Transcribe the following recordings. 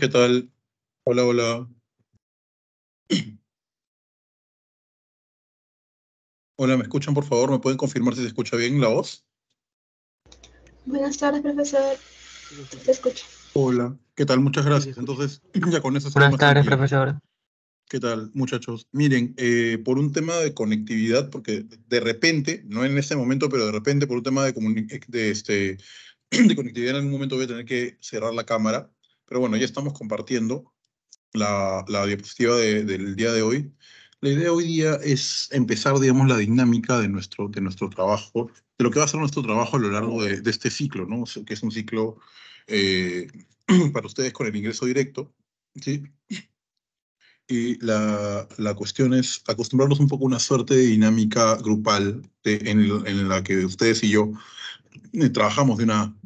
¿qué tal? Hola, hola. Hola, ¿me escuchan por favor? ¿Me pueden confirmar si se escucha bien la voz? Buenas tardes, profesor. Te escucho. Hola, ¿qué tal? Muchas gracias. Entonces, ya con eso Buenas tardes, profesor. ¿Qué tal, muchachos? Miren, eh, por un tema de conectividad, porque de repente, no en este momento, pero de repente por un tema de, de, este, de conectividad, en algún momento voy a tener que cerrar la cámara, pero bueno, ya estamos compartiendo la, la diapositiva del día de hoy. La idea hoy día es empezar, digamos, la dinámica de nuestro, de nuestro trabajo, de lo que va a ser nuestro trabajo a lo largo de, este ciclo, ¿no? que es un ciclo eh, para ustedes con el ingreso directo, ¿sí? Y la, la, cuestión es acostumbrarnos un poco a una suerte de dinámica grupal en, en, la que ustedes y yo trabajamos de una,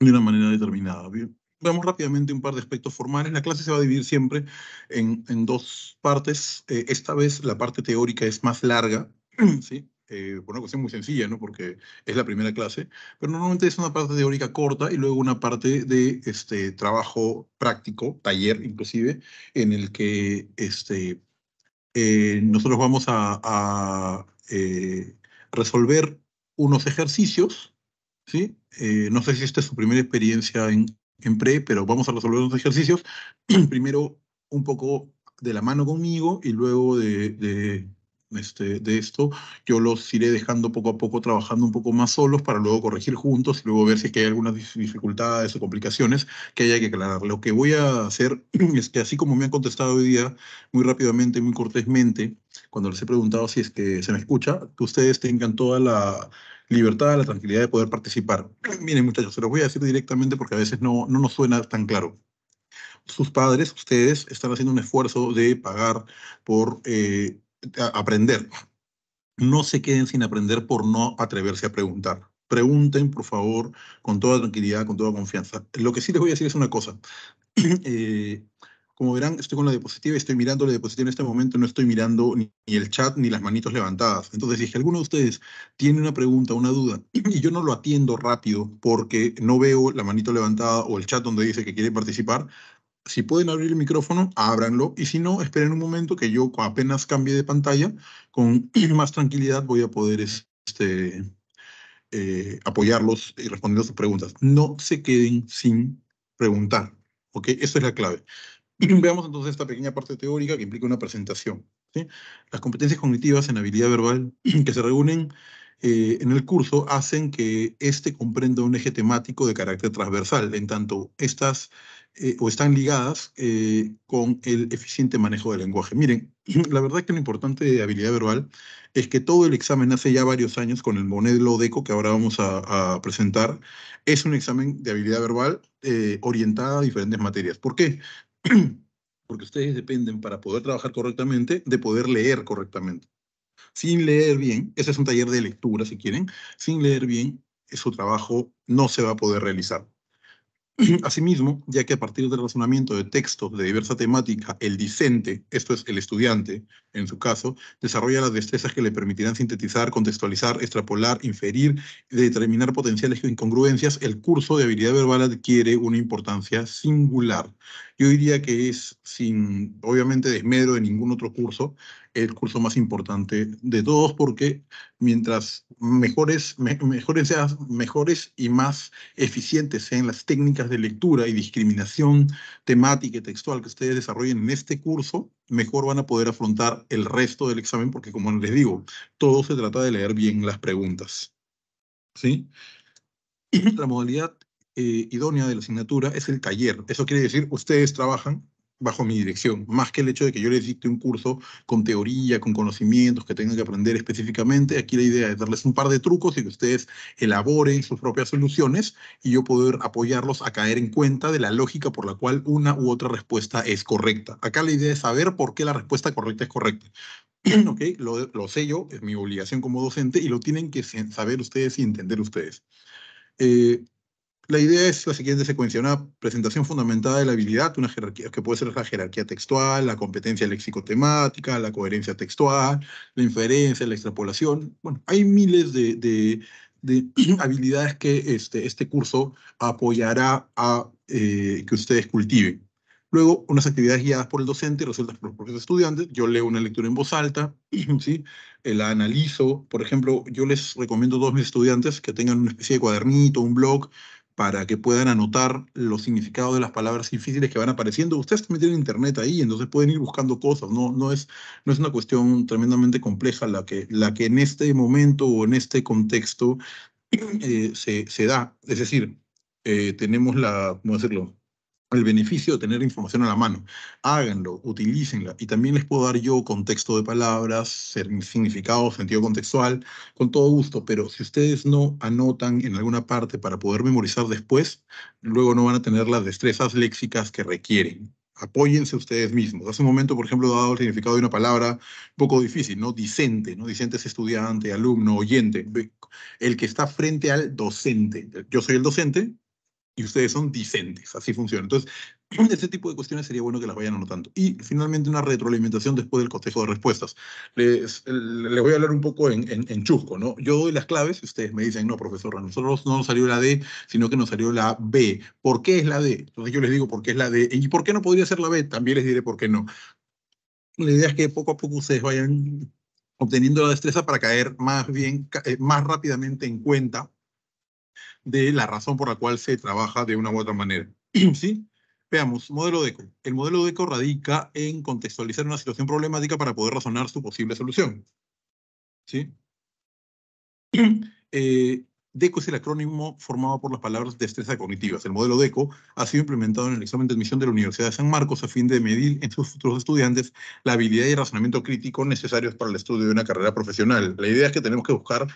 de una manera determinada. Veamos rápidamente un par de aspectos formales. La clase se va a dividir siempre en, dos partes. Eh, esta vez la parte teórica es más larga, ¿sí? Eh, por una cuestión muy sencilla, ¿no? porque es la primera clase, pero normalmente es una parte teórica corta y luego una parte de este, trabajo práctico, taller inclusive, en el que este, eh, nosotros vamos a, resolver unos ejercicios ¿sí? Eh, no sé si esta es su primera experiencia en, en pre, pero vamos a resolver los ejercicios. Primero, un poco de la mano conmigo y luego de, este, de esto, yo los iré dejando poco a poco, trabajando un poco más solos para luego corregir juntos y luego ver si es hay algunas dificultades o complicaciones que haya que aclarar. Lo que voy a hacer es que así como me han contestado hoy día, muy rápidamente, muy cortésmente, cuando les he preguntado si es que se me escucha, que ustedes tengan toda la libertad, la tranquilidad de poder participar. Miren muchachos, se los voy a decir directamente porque a veces no, no nos suena tan claro sus padres, ustedes, están haciendo un esfuerzo de pagar por eh, aprender. No se queden sin aprender por no atreverse a preguntar. Pregunten, por favor, con toda tranquilidad, con toda confianza. Lo que sí les voy a decir es una cosa. eh, como verán, estoy con la diapositiva y estoy mirando la diapositiva en este momento, no estoy mirando ni el chat ni las manitos levantadas. Entonces, si alguno de ustedes tiene una pregunta, una duda, y yo no lo atiendo rápido porque no veo la manito levantada o el chat donde dice que quiere participar, si pueden abrir el micrófono, ábranlo. Y si no, esperen un momento que yo apenas cambie de pantalla, con más tranquilidad voy a poder este, eh, apoyarlos y responder sus preguntas. No se queden sin preguntar, ¿ok? Esa es la clave. Veamos entonces esta pequeña parte teórica que implica una presentación. ¿sí? Las competencias cognitivas en habilidad verbal que se reúnen eh, en el curso hacen que este comprenda un eje temático de carácter transversal, en tanto estas eh, o están ligadas eh, con el eficiente manejo del lenguaje. Miren, la verdad es que lo importante de habilidad verbal es que todo el examen hace ya varios años con el modelo DECO que ahora vamos a, presentar, es un examen de habilidad verbal orientada a diferentes materias. ¿Por qué? porque ustedes dependen para poder trabajar correctamente de poder leer correctamente. Sin leer bien, ese es un taller de lectura si quieren, sin leer bien su trabajo no se va a poder realizar. Asimismo, ya que a partir del razonamiento de textos de diversa temática, el discente, esto es el estudiante, en su caso, desarrolla las destrezas que le permitirán sintetizar, contextualizar, extrapolar, inferir, determinar potenciales e incongruencias, el curso de habilidad verbal adquiere una importancia singular. Yo diría que es, sin obviamente desmedro de ningún otro curso, el curso más importante de todos porque mientras mejores, mejores, mejores y más eficientes sean las técnicas de lectura y discriminación temática y textual que ustedes desarrollen en este curso, mejor van a poder afrontar el resto del examen porque, como les digo, todo se trata de leer bien las preguntas. ¿Sí? Y la modalidad eh, idónea de la asignatura es el taller. Eso quiere decir, ustedes trabajan bajo mi dirección, más que el hecho de que yo les dicte un curso con teoría, con conocimientos que tengan que aprender específicamente. Aquí la idea es darles un par de trucos y que ustedes elaboren sus propias soluciones y yo poder apoyarlos a caer en cuenta de la lógica por la cual una u otra respuesta es correcta. Acá la idea es saber por qué la respuesta correcta es correcta. okay, lo, sé yo, es mi obligación como docente y lo tienen que saber ustedes y entender ustedes. Eh, la idea es la siguiente secuencia, una presentación fundamentada de la habilidad, una jerarquía que puede ser la jerarquía textual, la competencia léxico-temática, la coherencia textual, la inferencia, la extrapolación. Bueno, hay miles de, habilidades que este, este curso apoyará a eh, que ustedes cultiven. Luego, unas actividades guiadas por el docente, y resueltas por los propios estudiantes. Yo leo una lectura en voz alta, ¿sí? Eh, la analizo. Por ejemplo, yo les recomiendo a todos mis estudiantes que tengan una especie de cuadernito, un blog, para que puedan anotar los significados de las palabras difíciles que van apareciendo. Ustedes también tienen internet ahí, entonces pueden ir buscando cosas. No, no, es, no es una cuestión tremendamente compleja la que, la que en este momento o en este contexto eh, se, da. Es decir, eh, tenemos la, ¿cómo el beneficio de tener información a la mano. Háganlo, utilícenla. Y también les puedo dar yo contexto de palabras, significado, sentido contextual, con todo gusto. Pero si ustedes no anotan en alguna parte para poder memorizar después, luego no van a tener las destrezas léxicas que requieren. Apóyense ustedes mismos. Hace un momento, por ejemplo, he dado el significado de una palabra un poco difícil, ¿no? Dicente, ¿no? Dicente es estudiante, alumno, oyente. El que está frente al docente. Yo soy el docente, y ustedes son discentes, así funciona. Entonces, ese tipo de cuestiones sería bueno que las vayan anotando. Y finalmente una retroalimentación después del cotejo de respuestas. Les, voy a hablar un poco en, en, chusco, ¿no? Yo doy las claves y ustedes me dicen, no, profesora, nosotros no nos salió la D, sino que nos salió la B. ¿Por qué es la D? Entonces yo les digo por qué es la D. ¿Y por qué no podría ser la B? También les diré por qué no. La idea es que poco a poco ustedes vayan obteniendo la destreza para caer más bien, eh, más rápidamente en cuenta de la razón por la cual se trabaja de una u otra manera. ¿Sí? Veamos, modelo DECO. El modelo DECO radica en contextualizar una situación problemática para poder razonar su posible solución. ¿Sí? Eh, DECO es el acrónimo formado por las palabras destreza cognitivas. El modelo DECO ha sido implementado en el examen de admisión de la Universidad de San Marcos a fin de medir en sus futuros estudiantes la habilidad y el razonamiento crítico necesarios para el estudio de una carrera profesional. La idea es que tenemos que buscar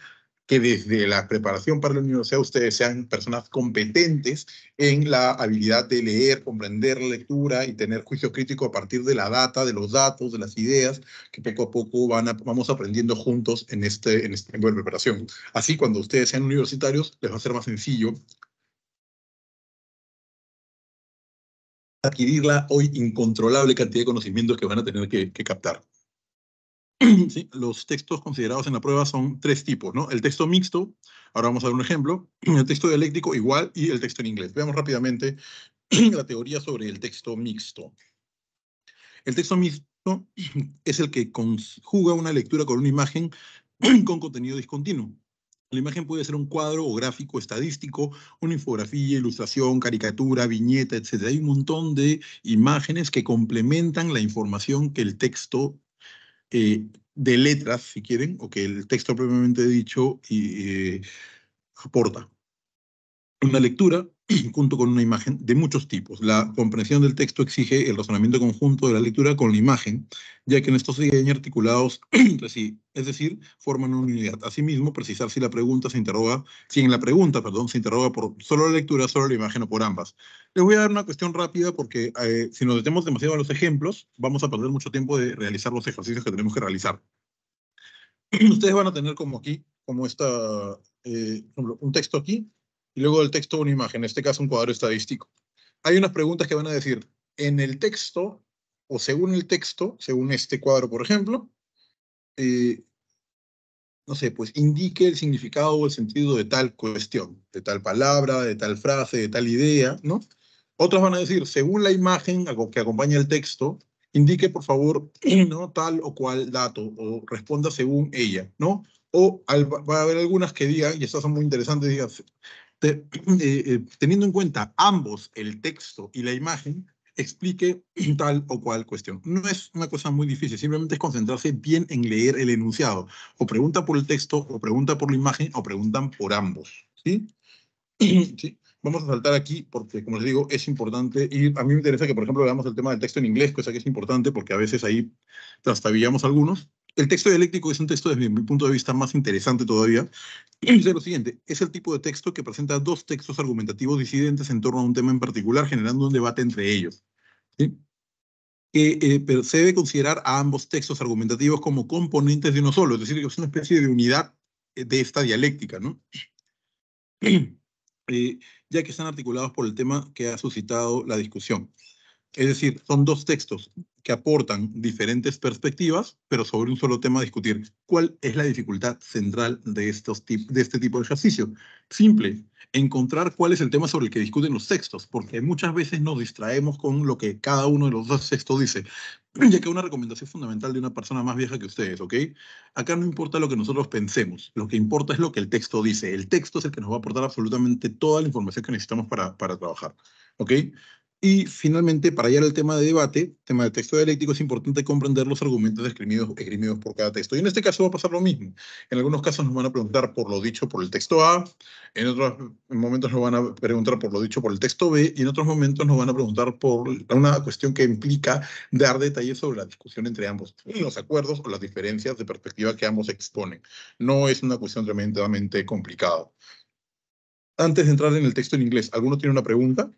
que desde la preparación para la universidad ustedes sean personas competentes en la habilidad de leer, comprender la lectura y tener juicio crítico a partir de la data, de los datos, de las ideas que poco a poco vamos aprendiendo juntos en este, en este tiempo de preparación. Así, cuando ustedes sean universitarios, les va a ser más sencillo adquirir la hoy incontrolable cantidad de conocimientos que van a tener que captar los textos considerados en la prueba son tres tipos, ¿no? El texto mixto, ahora vamos a ver un ejemplo, el texto dialéctico igual y el texto en inglés. Veamos rápidamente la teoría sobre el texto mixto. El texto mixto es el que conjuga una lectura con una imagen con contenido discontinuo. La imagen puede ser un cuadro o gráfico estadístico, una infografía, ilustración, caricatura, viñeta, etc. Hay un montón de imágenes que complementan la información que el texto eh, de letras, si quieren, o que el texto previamente dicho eh, aporta una lectura junto con una imagen de muchos tipos. La comprensión del texto exige el razonamiento conjunto de la lectura con la imagen, ya que en estos siguen articulados entre sí, es decir, forman una unidad. Asimismo, precisar si la pregunta se interroga, si en la pregunta, perdón, se interroga por solo la lectura, solo la imagen o por ambas. Les voy a dar una cuestión rápida porque eh, si nos detemos demasiado a los ejemplos, vamos a perder mucho tiempo de realizar los ejercicios que tenemos que realizar. Ustedes van a tener como aquí, como esta, eh, un texto aquí, y luego del texto una imagen, en este caso un cuadro estadístico. Hay unas preguntas que van a decir, en el texto, o según el texto, según este cuadro, por ejemplo, eh, no sé, pues indique el significado o el sentido de tal cuestión, de tal palabra, de tal frase, de tal idea, ¿no? Otras van a decir, según la imagen que acompaña el texto, indique por favor ¿no? tal o cual dato o responda según ella, ¿no? O va a haber algunas que digan, y estas son muy interesantes, digan, Eh, eh, teniendo en cuenta ambos, el texto y la imagen, explique tal o cual cuestión. No es una cosa muy difícil, simplemente es concentrarse bien en leer el enunciado. O pregunta por el texto, o pregunta por la imagen, o preguntan por ambos. ¿sí? ¿Sí? Vamos a saltar aquí porque, como les digo, es importante. Y a mí me interesa que, por ejemplo, veamos el tema del texto en inglés, cosa que es importante porque a veces ahí trastabillamos algunos el texto dialéctico es un texto desde mi punto de vista más interesante todavía. lo siguiente, es el tipo de texto que presenta dos textos argumentativos disidentes en torno a un tema en particular, generando un debate entre ellos. Que se eh, debe considerar a ambos textos argumentativos como componentes de uno solo, es decir, que es una especie de unidad eh, de esta dialéctica, eh, ya que están articulados por el tema que ha suscitado la discusión. Es decir, son dos textos que aportan diferentes perspectivas, pero sobre un solo tema discutir. ¿Cuál es la dificultad central de, estos de este tipo de ejercicio? Simple, encontrar cuál es el tema sobre el que discuten los textos, porque muchas veces nos distraemos con lo que cada uno de los dos textos dice. Ya que una recomendación fundamental de una persona más vieja que ustedes, ¿ok? Acá no importa lo que nosotros pensemos, lo que importa es lo que el texto dice. El texto es el que nos va a aportar absolutamente toda la información que necesitamos para, para trabajar, ¿ok? Y finalmente, para hallar el tema de debate, tema de texto dialéctico, es importante comprender los argumentos esgrimidos, por cada texto. Y en este caso va a pasar lo mismo. En algunos casos nos van a preguntar por lo dicho por el texto A, en otros momentos nos van a preguntar por lo dicho por el texto B, y en otros momentos nos van a preguntar por una cuestión que implica dar detalles sobre la discusión entre ambos, los acuerdos o las diferencias de perspectiva que ambos exponen. No es una cuestión tremendamente complicada. Antes de entrar en el texto en inglés, ¿alguno tiene una pregunta?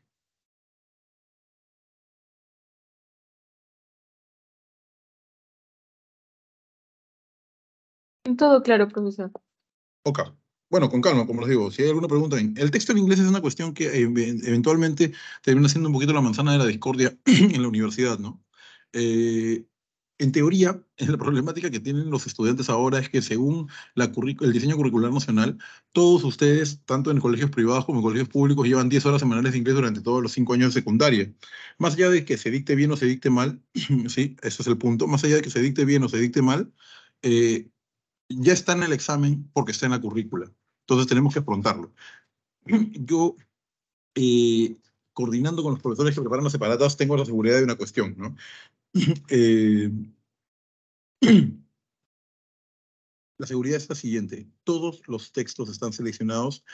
Todo claro, profesor. Ok. Bueno, con calma, como les digo, si hay alguna pregunta, el texto en inglés es una cuestión que eh, eventualmente termina siendo un poquito la manzana de la discordia en la universidad, ¿no? Eh, en teoría, la problemática que tienen los estudiantes ahora es que según la el diseño curricular nacional, todos ustedes, tanto en colegios privados como en colegios públicos, llevan 10 horas semanales de inglés durante todos los 5 años de secundaria. Más allá de que se dicte bien o se dicte mal, sí, ese es el punto, más allá de que se dicte bien o se dicte mal, eh, ya está en el examen porque está en la currícula. Entonces tenemos que afrontarlo. Yo, eh, coordinando con los profesores que preparan los separados, tengo la seguridad de una cuestión, ¿no? Eh, la seguridad es la siguiente. Todos los textos están seleccionados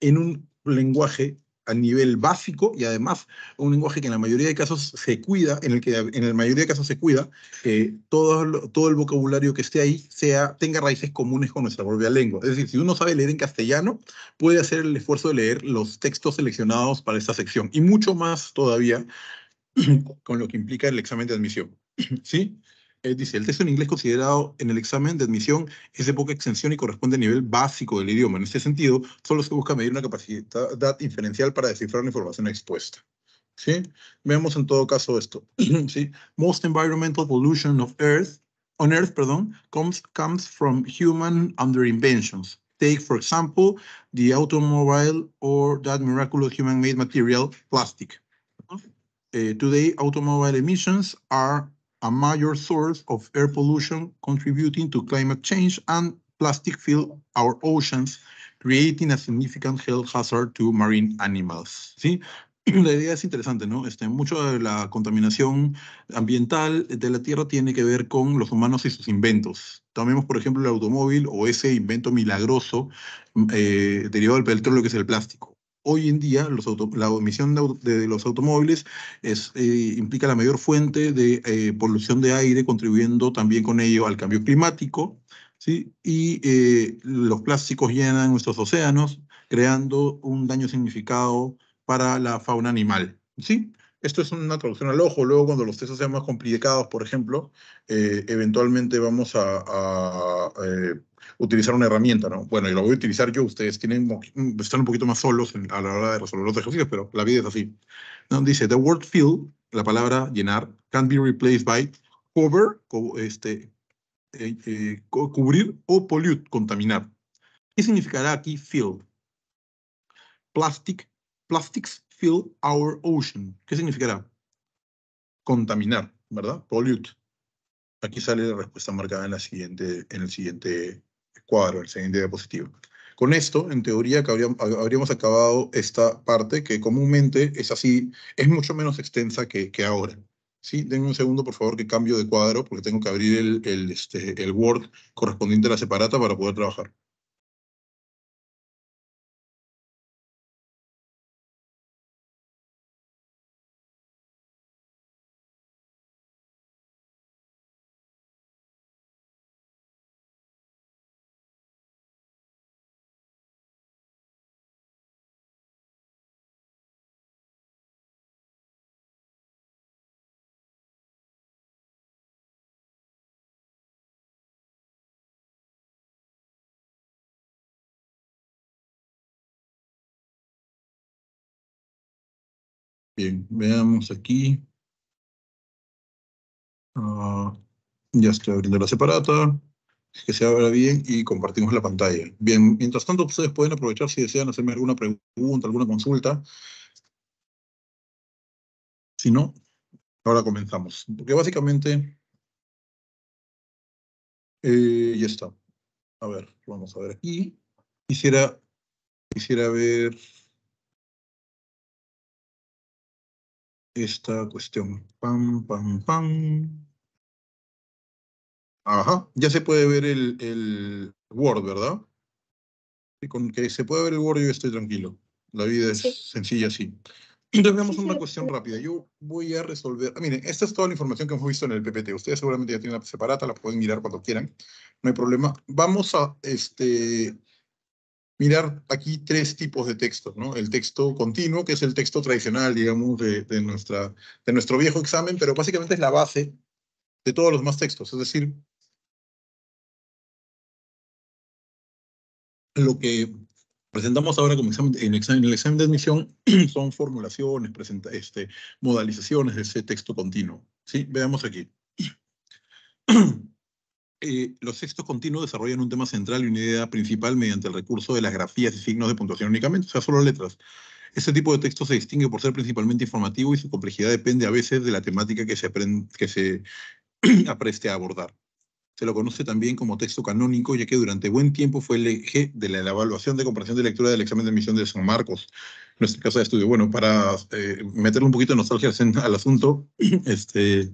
en un lenguaje a nivel básico y además un lenguaje que en la mayoría de casos se cuida, en el que en la mayoría de casos se cuida que todo, todo el vocabulario que esté ahí sea, tenga raíces comunes con nuestra propia lengua. Es decir, si uno sabe leer en castellano, puede hacer el esfuerzo de leer los textos seleccionados para esta sección y mucho más todavía con lo que implica el examen de admisión. ¿Sí? dice, el texto en inglés considerado en el examen de admisión es de poca extensión y corresponde al nivel básico del idioma. En este sentido, solo se busca medir una capacidad inferencial para descifrar la información expuesta. ¿Sí? Veamos en todo caso esto. Most environmental pollution of Earth, on Earth perdón, comes, comes from human under inventions. Take, for example, the automobile or that miraculous human-made material, plastic. Eh, today, automobile emissions are a major source of air pollution contributing to climate change, and plastic fill our oceans, creating a significant health hazard to marine animals. ¿sí? La idea es interesante, ¿no? Este, mucho de la contaminación ambiental de la Tierra tiene que ver con los humanos y sus inventos. Tomemos, por ejemplo, el automóvil o ese invento milagroso eh, derivado del petróleo que es el plástico hoy en día la emisión de, los automóviles eh, implica la mayor fuente de eh, polución de aire, contribuyendo también con ello al cambio climático. ¿sí? Y eh, los plásticos llenan nuestros océanos, creando un daño significado para la fauna animal. ¿sí? Esto es una traducción al ojo. Luego, cuando los testos sean más complicados, por ejemplo, eventualmente vamos a utilizar una herramienta, ¿no? Bueno, y lo voy a utilizar yo, ustedes tienen, mm, están un poquito más solos a la hora de resolver los ejercicios, pero la vida es así. Dice, the word fill, la palabra llenar, can be replaced by cover, este, eh, eh, cubrir o pollute, contaminar. ¿Qué significará aquí fill? Plastic, plastics fill our ocean. ¿Qué significará? Contaminar, ¿verdad? Pollute. Aquí sale la respuesta marcada en, la siguiente, en el siguiente cuadro, el siguiente diapositivo. Con esto, en teoría, habríamos, acabado esta parte que comúnmente es así, es mucho menos extensa que, ahora. Sí, denme un segundo, por favor, que cambio de cuadro porque tengo que abrir el, el, este, el Word correspondiente a la separata para poder trabajar. Bien, veamos aquí. Ah, ya estoy abriendo la separata. Que se abra bien y compartimos la pantalla. Bien, mientras tanto ustedes pueden aprovechar si desean hacerme alguna pregunta, alguna consulta. Si no, ahora comenzamos. Porque básicamente... Eh, ya está. A ver, vamos a ver aquí. Quisiera, quisiera ver esta cuestión. Pam, pam, pam. Ajá, ya se puede ver el, el Word, ¿verdad? con que se puede ver el Word yo estoy tranquilo. La vida es sencilla así. Entonces veamos una cuestión rápida. Yo voy a resolver... Ah, miren, esta es toda la información que hemos visto en el PPT. Ustedes seguramente ya tienen la separada, la pueden mirar cuando quieran. No hay problema. Vamos a este, mirar aquí tres tipos de textos, ¿no? El texto continuo, que es el texto tradicional, digamos, de, nuestra, de nuestro viejo examen, pero básicamente es la base de todos los más textos, es decir, lo que presentamos ahora como en, el examen, de admisión son formulaciones, presenta, este, modalizaciones de ese texto continuo. ¿sí? Veamos aquí. Eh, los textos continuos desarrollan un tema central y una idea principal mediante el recurso de las grafías y signos de puntuación únicamente, o sea, solo letras. Este tipo de texto se distingue por ser principalmente informativo y su complejidad depende a veces de la temática que se, que se apreste a abordar. Se lo conoce también como texto canónico, ya que durante buen tiempo fue el eje de la evaluación de comparación de lectura del examen de admisión de San Marcos, nuestro caso de estudio. Bueno, para eh, meterle un poquito de nostalgia al, al asunto, este,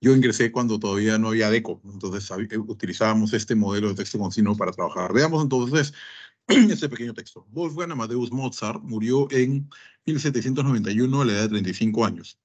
yo ingresé cuando todavía no había DECO, entonces eh, utilizábamos este modelo de texto continuo para trabajar. Veamos entonces este pequeño texto. Wolfgang Amadeus Mozart murió en 1791 a la edad de 35 años.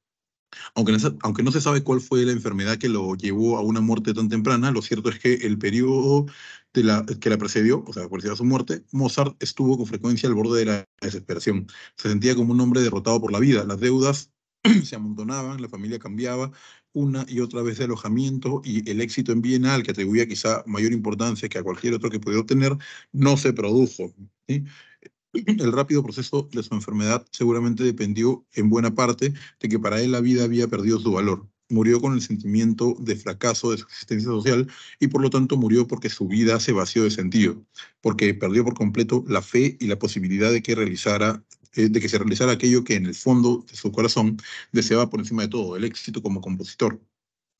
Aunque no, aunque no se sabe cuál fue la enfermedad que lo llevó a una muerte tan temprana, lo cierto es que el periodo de la, que la precedió, o sea, precedió a su muerte, Mozart estuvo con frecuencia al borde de la desesperación. Se sentía como un hombre derrotado por la vida. Las deudas se amontonaban, la familia cambiaba una y otra vez de alojamiento y el éxito en Bienal, que atribuía quizá mayor importancia que a cualquier otro que pudiera obtener, no se produjo. El rápido proceso de su enfermedad seguramente dependió en buena parte de que para él la vida había perdido su valor. Murió con el sentimiento de fracaso de su existencia social y por lo tanto murió porque su vida se vació de sentido, porque perdió por completo la fe y la posibilidad de que realizara eh, de que se realizara aquello que en el fondo de su corazón deseaba por encima de todo, el éxito como compositor.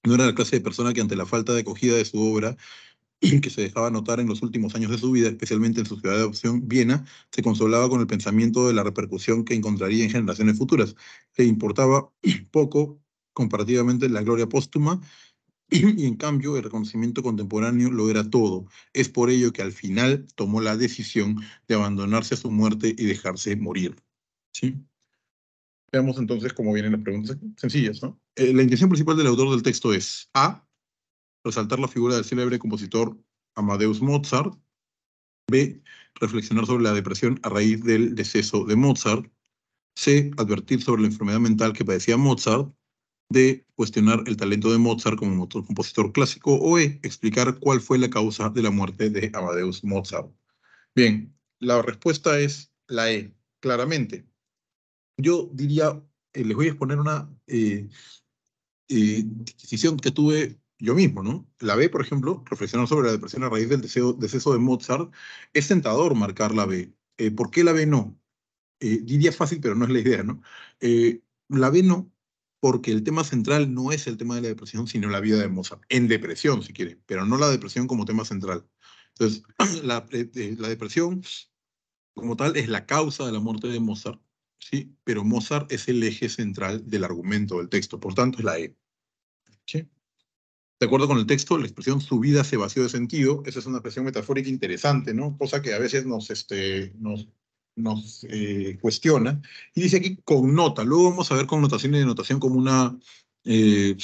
No era la clase de persona que ante la falta de acogida de su obra que se dejaba notar en los últimos años de su vida, especialmente en su ciudad de adopción, Viena, se consolaba con el pensamiento de la repercusión que encontraría en generaciones futuras. Le importaba poco comparativamente la gloria póstuma y en cambio el reconocimiento contemporáneo lo era todo. Es por ello que al final tomó la decisión de abandonarse a su muerte y dejarse morir. ¿sí? Veamos entonces cómo vienen las preguntas sencillas, ¿no? Eh, la intención principal del autor del texto es A. Resaltar la figura del célebre compositor Amadeus Mozart. B. Reflexionar sobre la depresión a raíz del deceso de Mozart. C. Advertir sobre la enfermedad mental que padecía Mozart. D. Cuestionar el talento de Mozart como compositor clásico. O E. Explicar cuál fue la causa de la muerte de Amadeus Mozart. Bien, la respuesta es la E, claramente yo diría, eh, les voy a exponer una eh, eh, decisión que tuve yo mismo, ¿no? La B, por ejemplo, reflexionar sobre la depresión a raíz del deseo, deceso de Mozart, es tentador marcar la B. ¿Por qué la B no? diría fácil, pero no es la idea, ¿no? la B no, porque el tema central no es el tema de la depresión, sino la vida de Mozart, en depresión, si quiere, pero no la depresión como tema central. Entonces, la depresión como tal es la causa de la muerte de Mozart, pero Mozart es el eje central del argumento del texto, por tanto es la E. De acuerdo con el texto, la expresión su vida se vació de sentido, esa es una expresión metafórica interesante, ¿no? cosa que a veces nos, este, nos, nos eh, cuestiona. Y dice aquí connota, luego vamos a ver connotación y denotación como una... Eh,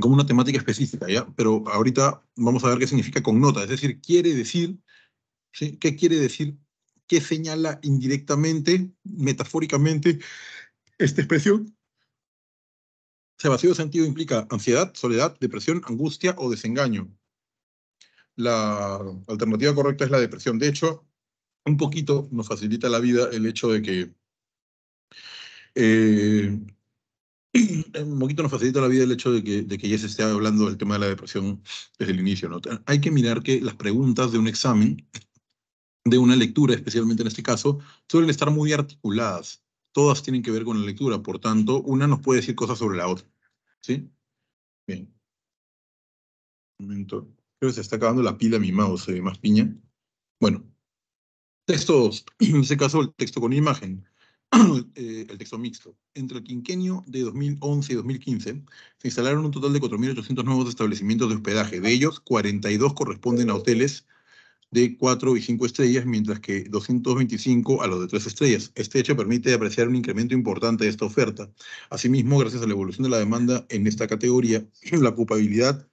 como una temática específica, ¿ya? Pero ahorita vamos a ver qué significa connota, es decir, quiere decir, ¿Qué quiere decir ¿Qué señala indirectamente, metafóricamente, esta expresión. Ese vacío de sentido implica ansiedad, soledad, depresión, angustia o desengaño. La alternativa correcta es la depresión. De hecho, un poquito nos facilita la vida el hecho de que eh, un poquito nos facilita la vida el hecho de que, ya se esté hablando del tema de la depresión desde el inicio. Hay que mirar que las preguntas de un examen de una lectura, especialmente en este caso, suelen estar muy articuladas. Todas tienen que ver con la lectura, por tanto, una nos puede decir cosas sobre la otra. ¿Sí? Bien. momento. Creo que se está acabando la pila mi mouse, ve más piña. Bueno. Textos, en este caso el texto con imagen, eh, el texto mixto. Entre el quinquenio de 2011 y 2015 se instalaron un total de 4.800 nuevos establecimientos de hospedaje. De ellos, 42 corresponden a hoteles, de 4 y 5 estrellas, mientras que 225 a los de 3 estrellas. Este hecho permite apreciar un incremento importante de esta oferta. Asimismo, gracias a la evolución de la demanda en esta categoría, la ocupabilidad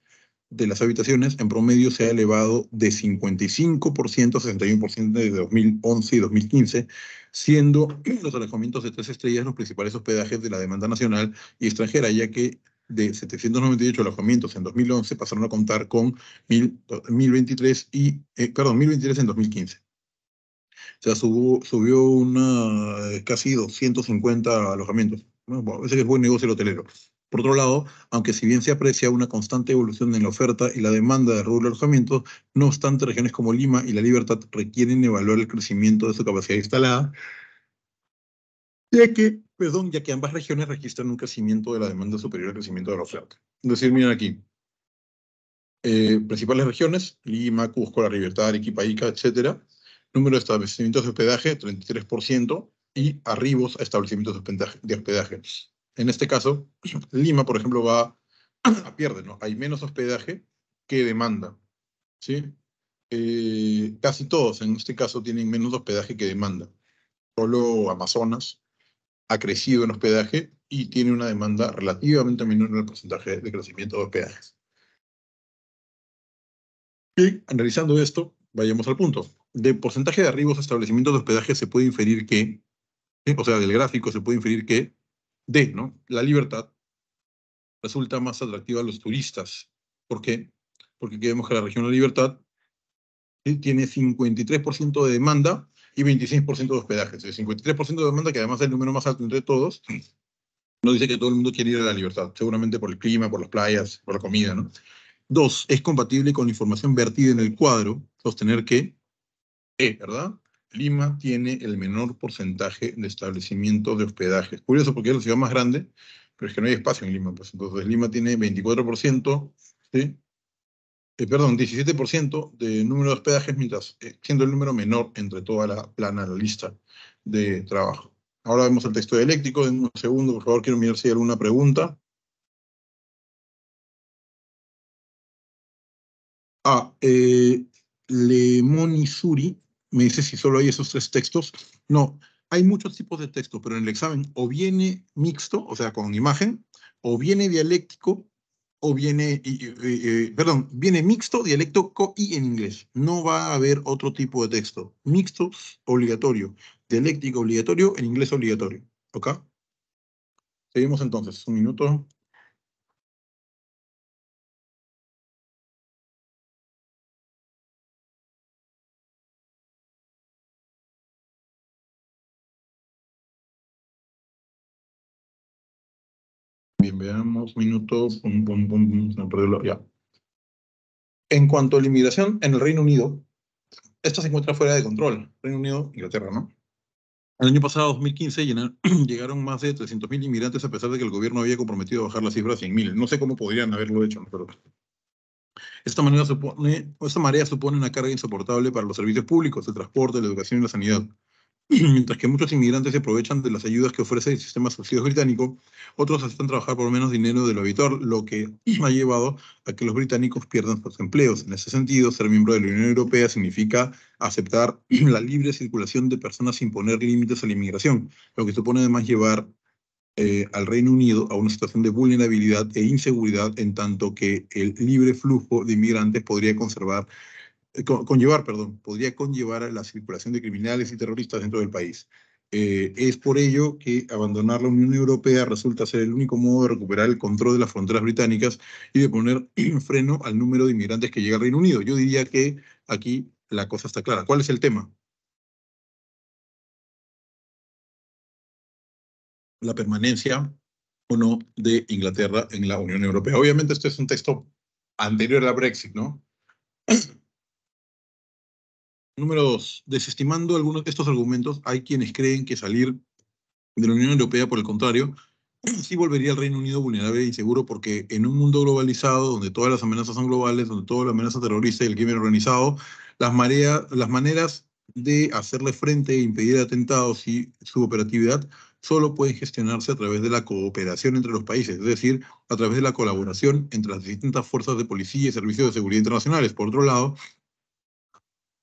de las habitaciones en promedio se ha elevado de 55% a 61% desde 2011 y 2015, siendo los alojamientos de tres estrellas los principales hospedajes de la demanda nacional y extranjera, ya que de 798 alojamientos en 2011 pasaron a contar con 1023 y, eh, en 2015. O sea, subió una, eh, casi 250 alojamientos. Bueno, ese es buen negocio el hotelero. Por otro lado, aunque si bien se aprecia una constante evolución en la oferta y la demanda de rubro de alojamientos, no obstante regiones como Lima y La Libertad requieren evaluar el crecimiento de su capacidad instalada ya que, perdón, ya que ambas regiones registran un crecimiento de la demanda superior al crecimiento de la oferta. Es decir, miren aquí, eh, principales regiones, Lima, Cusco, La Libertad, Arequipa, Ica, etcétera, número de establecimientos de hospedaje, 33%, y arribos a establecimientos de hospedaje. En este caso, Lima, por ejemplo, va a pierde, ¿no? Hay menos hospedaje que demanda, ¿sí? Eh, casi todos, en este caso, tienen menos hospedaje que demanda. Solo Amazonas ha crecido en hospedaje y tiene una demanda relativamente menor en el porcentaje de crecimiento de hospedajes. Y analizando esto, vayamos al punto. De porcentaje de arribos a establecimientos de hospedaje se puede inferir que, eh, o sea, del gráfico se puede inferir que D, ¿no? La libertad resulta más atractiva a los turistas. ¿Por qué? Porque vemos que la región de la libertad eh, tiene 53% de demanda y 26% de hospedajes. El 53% de demanda, que además es el número más alto entre todos, no dice que todo el mundo quiere ir a la libertad, seguramente por el clima, por las playas, por la comida. ¿no? Dos, es compatible con la información vertida en el cuadro, sostener que, eh, ¿verdad? Lima tiene el menor porcentaje de establecimientos de hospedajes, curioso porque es la ciudad más grande, pero es que no hay espacio en Lima. Pues. entonces Lima tiene 24%, ¿sí? Eh, perdón, 17% de número de hospedajes, mientras eh, siendo el número menor entre toda la plana, la lista de trabajo. Ahora vemos el texto dialéctico. En un segundo, por favor, quiero mirar si hay alguna pregunta. Ah, eh, Lemonisuri me dice si solo hay esos tres textos. No, hay muchos tipos de texto, pero en el examen o viene mixto, o sea, con imagen, o viene dialéctico, o viene, perdón, viene mixto, dialecto y en inglés. No va a haber otro tipo de texto. Mixto, obligatorio. Dialéctico, obligatorio. En inglés, obligatorio. ¿Ok? Seguimos entonces. Un minuto. minutos, En cuanto a la inmigración en el Reino Unido, esta se encuentra fuera de control. Reino Unido, Inglaterra, ¿no? El año pasado, 2015, llegaron más de 300.000 inmigrantes a pesar de que el gobierno había comprometido bajar la cifra a 100.000. No sé cómo podrían haberlo hecho, pero esta, manera supone, esta marea supone una carga insoportable para los servicios públicos, el transporte, la educación y la sanidad. Mientras que muchos inmigrantes se aprovechan de las ayudas que ofrece el sistema de subsidios británico, otros aceptan trabajar por menos dinero de lo habitual, lo que ha llevado a que los británicos pierdan sus empleos. En ese sentido, ser miembro de la Unión Europea significa aceptar la libre circulación de personas sin poner límites a la inmigración, lo que supone además llevar eh, al Reino Unido a una situación de vulnerabilidad e inseguridad, en tanto que el libre flujo de inmigrantes podría conservar eh, conllevar, perdón, podría conllevar a la circulación de criminales y terroristas dentro del país. Eh, es por ello que abandonar la Unión Europea resulta ser el único modo de recuperar el control de las fronteras británicas y de poner freno al número de inmigrantes que llega al Reino Unido. Yo diría que aquí la cosa está clara. ¿Cuál es el tema? La permanencia o no de Inglaterra en la Unión Europea. Obviamente este es un texto anterior a Brexit, ¿no? Número dos, desestimando algunos de estos argumentos, hay quienes creen que salir de la Unión Europea, por el contrario, sí volvería al Reino Unido vulnerable e inseguro porque en un mundo globalizado, donde todas las amenazas son globales, donde toda la amenaza terrorista y el crimen organizado, las, las maneras de hacerle frente e impedir atentados y su operatividad solo pueden gestionarse a través de la cooperación entre los países, es decir, a través de la colaboración entre las distintas fuerzas de policía y servicios de seguridad internacionales. Por otro lado,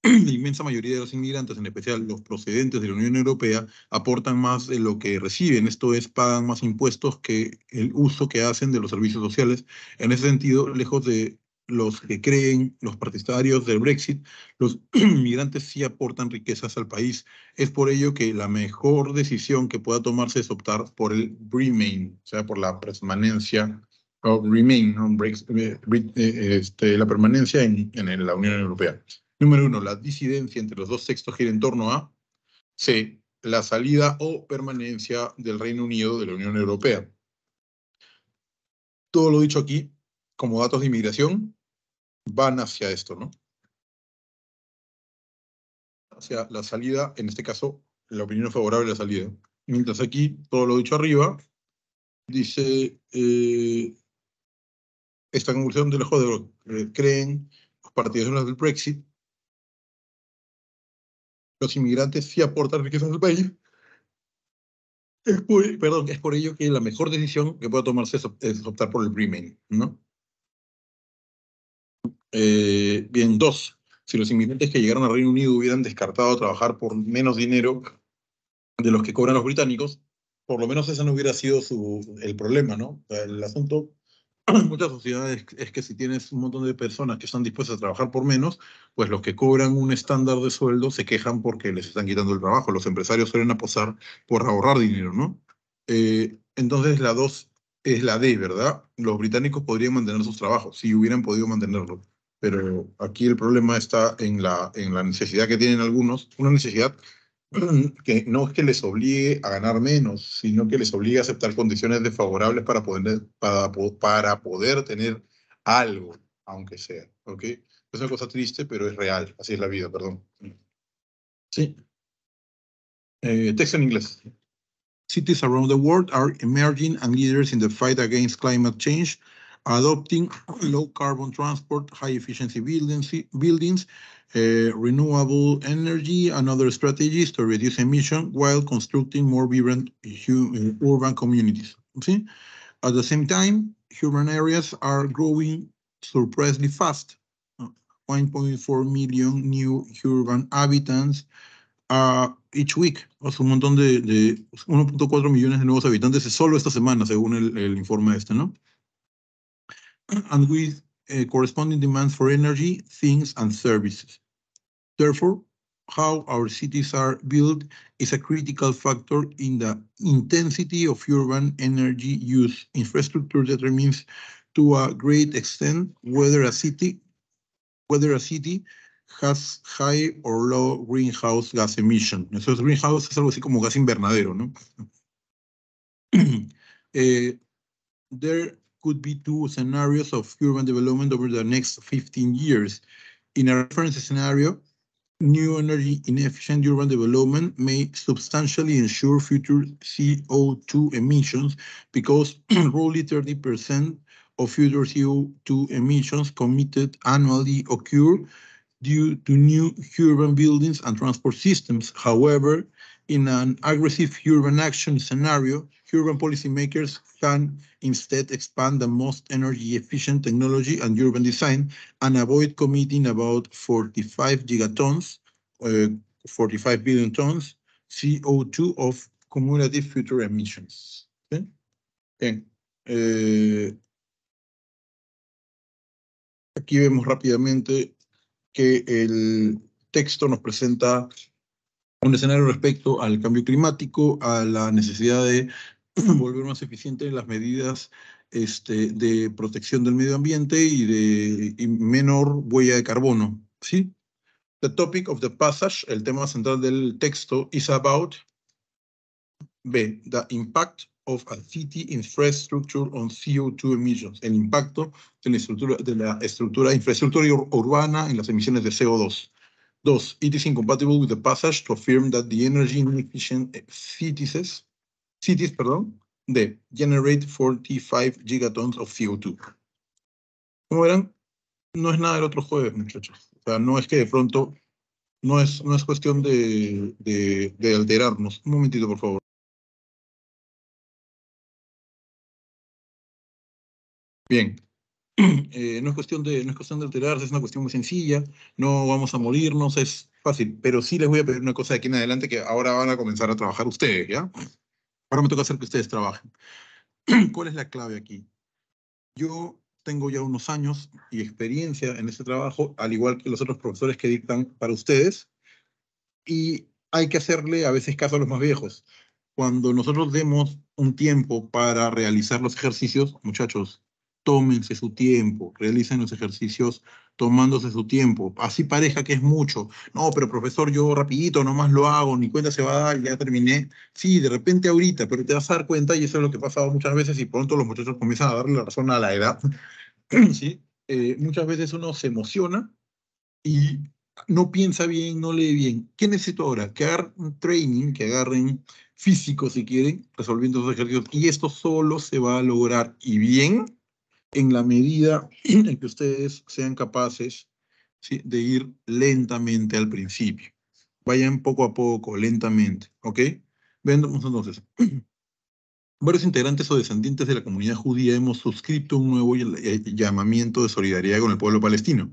la inmensa mayoría de los inmigrantes, en especial los procedentes de la Unión Europea, aportan más de lo que reciben, esto es, pagan más impuestos que el uso que hacen de los servicios sociales. En ese sentido, lejos de los que creen, los partidarios del Brexit, los inmigrantes sí aportan riquezas al país. Es por ello que la mejor decisión que pueda tomarse es optar por el Remain, o sea, por la permanencia, eh, eh, este, la permanencia en la Unión Europea. Número uno, la disidencia entre los dos textos gira en torno a C, la salida o permanencia del Reino Unido de la Unión Europea. Todo lo dicho aquí, como datos de inmigración, van hacia esto, ¿no? Hacia la salida, en este caso, la opinión favorable a la salida. Mientras aquí, todo lo dicho arriba, dice, eh, esta conclusión de los que creen los partidos del Brexit los inmigrantes sí aportan riqueza al país. Es por, perdón, es por ello que la mejor decisión que pueda tomarse es, optar por el remain, ¿no? Eh, bien, dos, si los inmigrantes que llegaron al Reino Unido hubieran descartado trabajar por menos dinero de los que cobran los británicos, por lo menos ese no hubiera sido su, el problema, ¿no? El asunto muchas sociedades es que si tienes un montón de personas que están dispuestas a trabajar por menos, pues los que cobran un estándar de sueldo se quejan porque les están quitando el trabajo. Los empresarios suelen apostar por ahorrar dinero, ¿no? Eh, entonces la dos es la D, ¿verdad? Los británicos podrían mantener sus trabajos si hubieran podido mantenerlo. Pero aquí el problema está en la, en la necesidad que tienen algunos, una necesidad que no es que les obligue a ganar menos, sino que les obliga a aceptar condiciones desfavorables para poder, para, para poder tener algo, aunque sea. ¿ok? Es una cosa triste, pero es real. Así es la vida, perdón. Sí. Eh, texto en inglés. Cities around the world are emerging and leaders in the fight against climate change, adopting low carbon transport, high efficiency buildings, buildings Uh, renewable energy and other strategies to reduce emission while constructing more vibrant uh, urban communities. See? At the same time, urban areas are growing surprisingly fast. 1.4 million new urban habitants uh, each week. O sea, un montón de, de 1.4 millones de nuevos habitantes solo esta semana, según el, el informe este, ¿no? And with uh, corresponding demands for energy, things and services. Therefore, how our cities are built is a critical factor in the intensity of urban energy use. Infrastructure determines to a great extent whether a city whether a city has high or low greenhouse gas emission. So, greenhouse es algo así como gas invernadero, ¿no? Eh, there could be two scenarios of urban development over the next 15 years. In a reference scenario, new energy inefficient urban development may substantially ensure future CO2 emissions because roughly 30% of future CO2 emissions committed annually occur due to new urban buildings and transport systems. However, in an aggressive urban action scenario, urban policymakers can instead expand the most energy efficient technology and urban design and avoid committing about 45 gigatons, 45 uh, billion tons CO2 of cumulative future emissions. Eh, aquí vemos rápidamente que el texto nos presenta un escenario respecto al cambio climático, a la necesidad de volver más eficiente las medidas este, de protección del medio ambiente y de menor huella de carbono. ¿sí? The topic of the passage, el tema central del texto, is about B, the impact of a city infrastructure on CO2 emissions, el impacto de la estructura, de la infraestructura urbana en las emisiones de CO2. Dos, it is incompatible with the passage to affirm that the energy inefficient eh, cities cities, perdón, de generate 45 gigatons of CO2. Como verán, no es nada del otro jueves, muchachos. O sea, no es que de pronto, no es, no es cuestión de, de, alterarnos. Un momentito, por favor. Bien, eh, no, es cuestión de, no es cuestión de alterarse, es una cuestión muy sencilla, no vamos a morirnos, es fácil, pero sí les voy a pedir una cosa de aquí en adelante que ahora van a comenzar a trabajar ustedes, ¿ya? Ahora me toca hacer que ustedes trabajen. ¿Cuál es la clave aquí? Yo tengo ya unos años y experiencia en este trabajo, al igual que los otros profesores que dictan para ustedes, y hay que hacerle a veces caso a los más viejos. Cuando nosotros demos un tiempo para realizar los ejercicios, muchachos, tómense su tiempo, realicen los ejercicios tomándose su tiempo. Así pareja que es mucho. No, pero profesor, yo rapidito nomás lo hago, ni cuenta se va a dar, ya terminé. Sí, de repente ahorita, pero te vas a dar cuenta, y eso es lo que ha muchas veces, y pronto los muchachos comienzan a darle la razón a la edad. ¿Sí? Eh, muchas veces uno se emociona y no piensa bien, no lee bien. ¿Qué necesito ahora? Que agarren training, que agarren físico si quieren, resolviendo los ejercicios. Y esto solo se va a lograr y bien en la medida en que ustedes sean capaces de ir lentamente al principio. Vayan poco a poco, lentamente, ¿ok? Vemos entonces. Varios integrantes o descendientes de la comunidad judía hemos suscrito un nuevo eh, llamamiento de solidaridad con el pueblo palestino,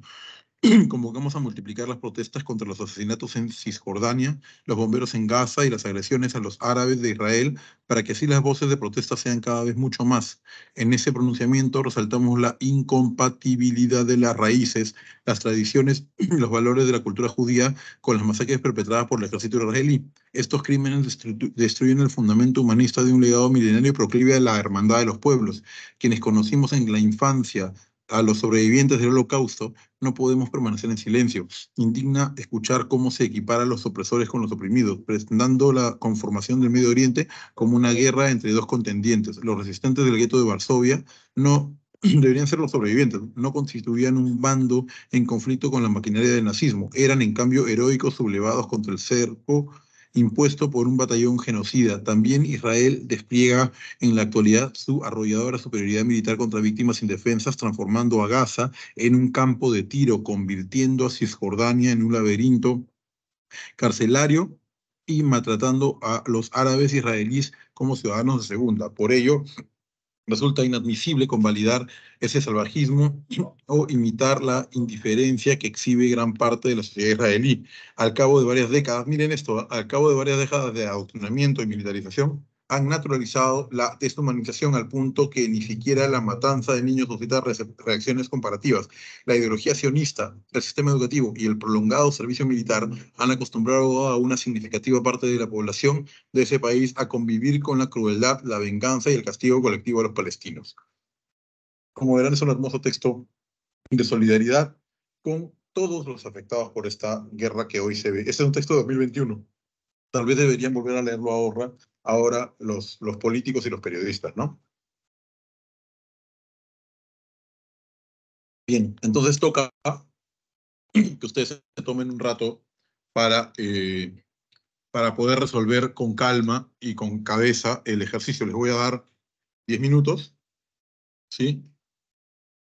convocamos a multiplicar las protestas contra los asesinatos en Cisjordania, los bomberos en Gaza y las agresiones a los árabes de Israel para que así las voces de protesta sean cada vez mucho más. En ese pronunciamiento resaltamos la incompatibilidad de las raíces, las tradiciones y los valores de la cultura judía con las masacres perpetradas por el ejército israelí. Estos crímenes destruyen el fundamento humanista de un legado milenario proclive a la hermandad de los pueblos, quienes conocimos en la infancia, a los sobrevivientes del holocausto, no podemos permanecer en silencio. Indigna escuchar cómo se equipara a los opresores con los oprimidos, presentando la conformación del Medio Oriente como una guerra entre dos contendientes. Los resistentes del gueto de Varsovia no deberían ser los sobrevivientes, no constituían un bando en conflicto con la maquinaria del nazismo, eran en cambio heroicos sublevados contra el cerco impuesto por un batallón genocida. También Israel despliega en la actualidad su arrolladora superioridad militar contra víctimas indefensas, transformando a Gaza en un campo de tiro, convirtiendo a Cisjordania en un laberinto carcelario y maltratando a los árabes israelíes como ciudadanos de segunda. Por ello, Resulta inadmisible convalidar ese salvajismo o imitar la indiferencia que exhibe gran parte de la sociedad israelí. Al cabo de varias décadas, miren esto, al cabo de varias décadas de adoctrinamiento y militarización, han naturalizado la deshumanización al punto que ni siquiera la matanza de niños suscita reacciones comparativas. La ideología sionista, el sistema educativo y el prolongado servicio militar han acostumbrado a una significativa parte de la población de ese país a convivir con la crueldad, la venganza y el castigo colectivo a los palestinos. Como verán, es un hermoso texto de solidaridad con todos los afectados por esta guerra que hoy se ve. Este es un texto de 2021. Tal vez deberían volver a leerlo ahora ahora los, políticos y los periodistas, ¿no? Bien, entonces toca que ustedes se tomen un rato para, eh, para poder resolver con calma y con cabeza el ejercicio. Les voy a dar 10 minutos, ¿sí?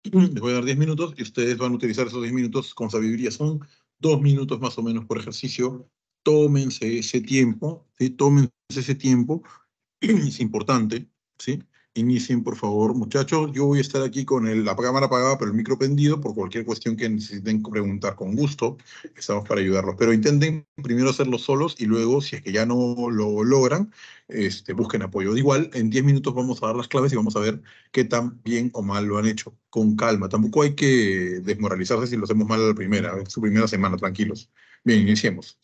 Les voy a dar 10 minutos y ustedes van a utilizar esos 10 minutos con sabiduría. Son dos minutos más o menos por ejercicio tómense ese tiempo, ¿sí? tómense ese tiempo, es importante, ¿sí? Inicien, por favor, muchachos. Yo voy a estar aquí con la cámara apagada, pero el micro pendido, por cualquier cuestión que necesiten preguntar con gusto, estamos para ayudarlos. Pero intenten primero hacerlo solos y luego, si es que ya no lo logran, este, busquen apoyo. Igual, en 10 minutos vamos a dar las claves y vamos a ver qué tan bien o mal lo han hecho, con calma. Tampoco hay que desmoralizarse si lo hacemos mal a la primera, su primera semana, tranquilos. Bien, iniciemos.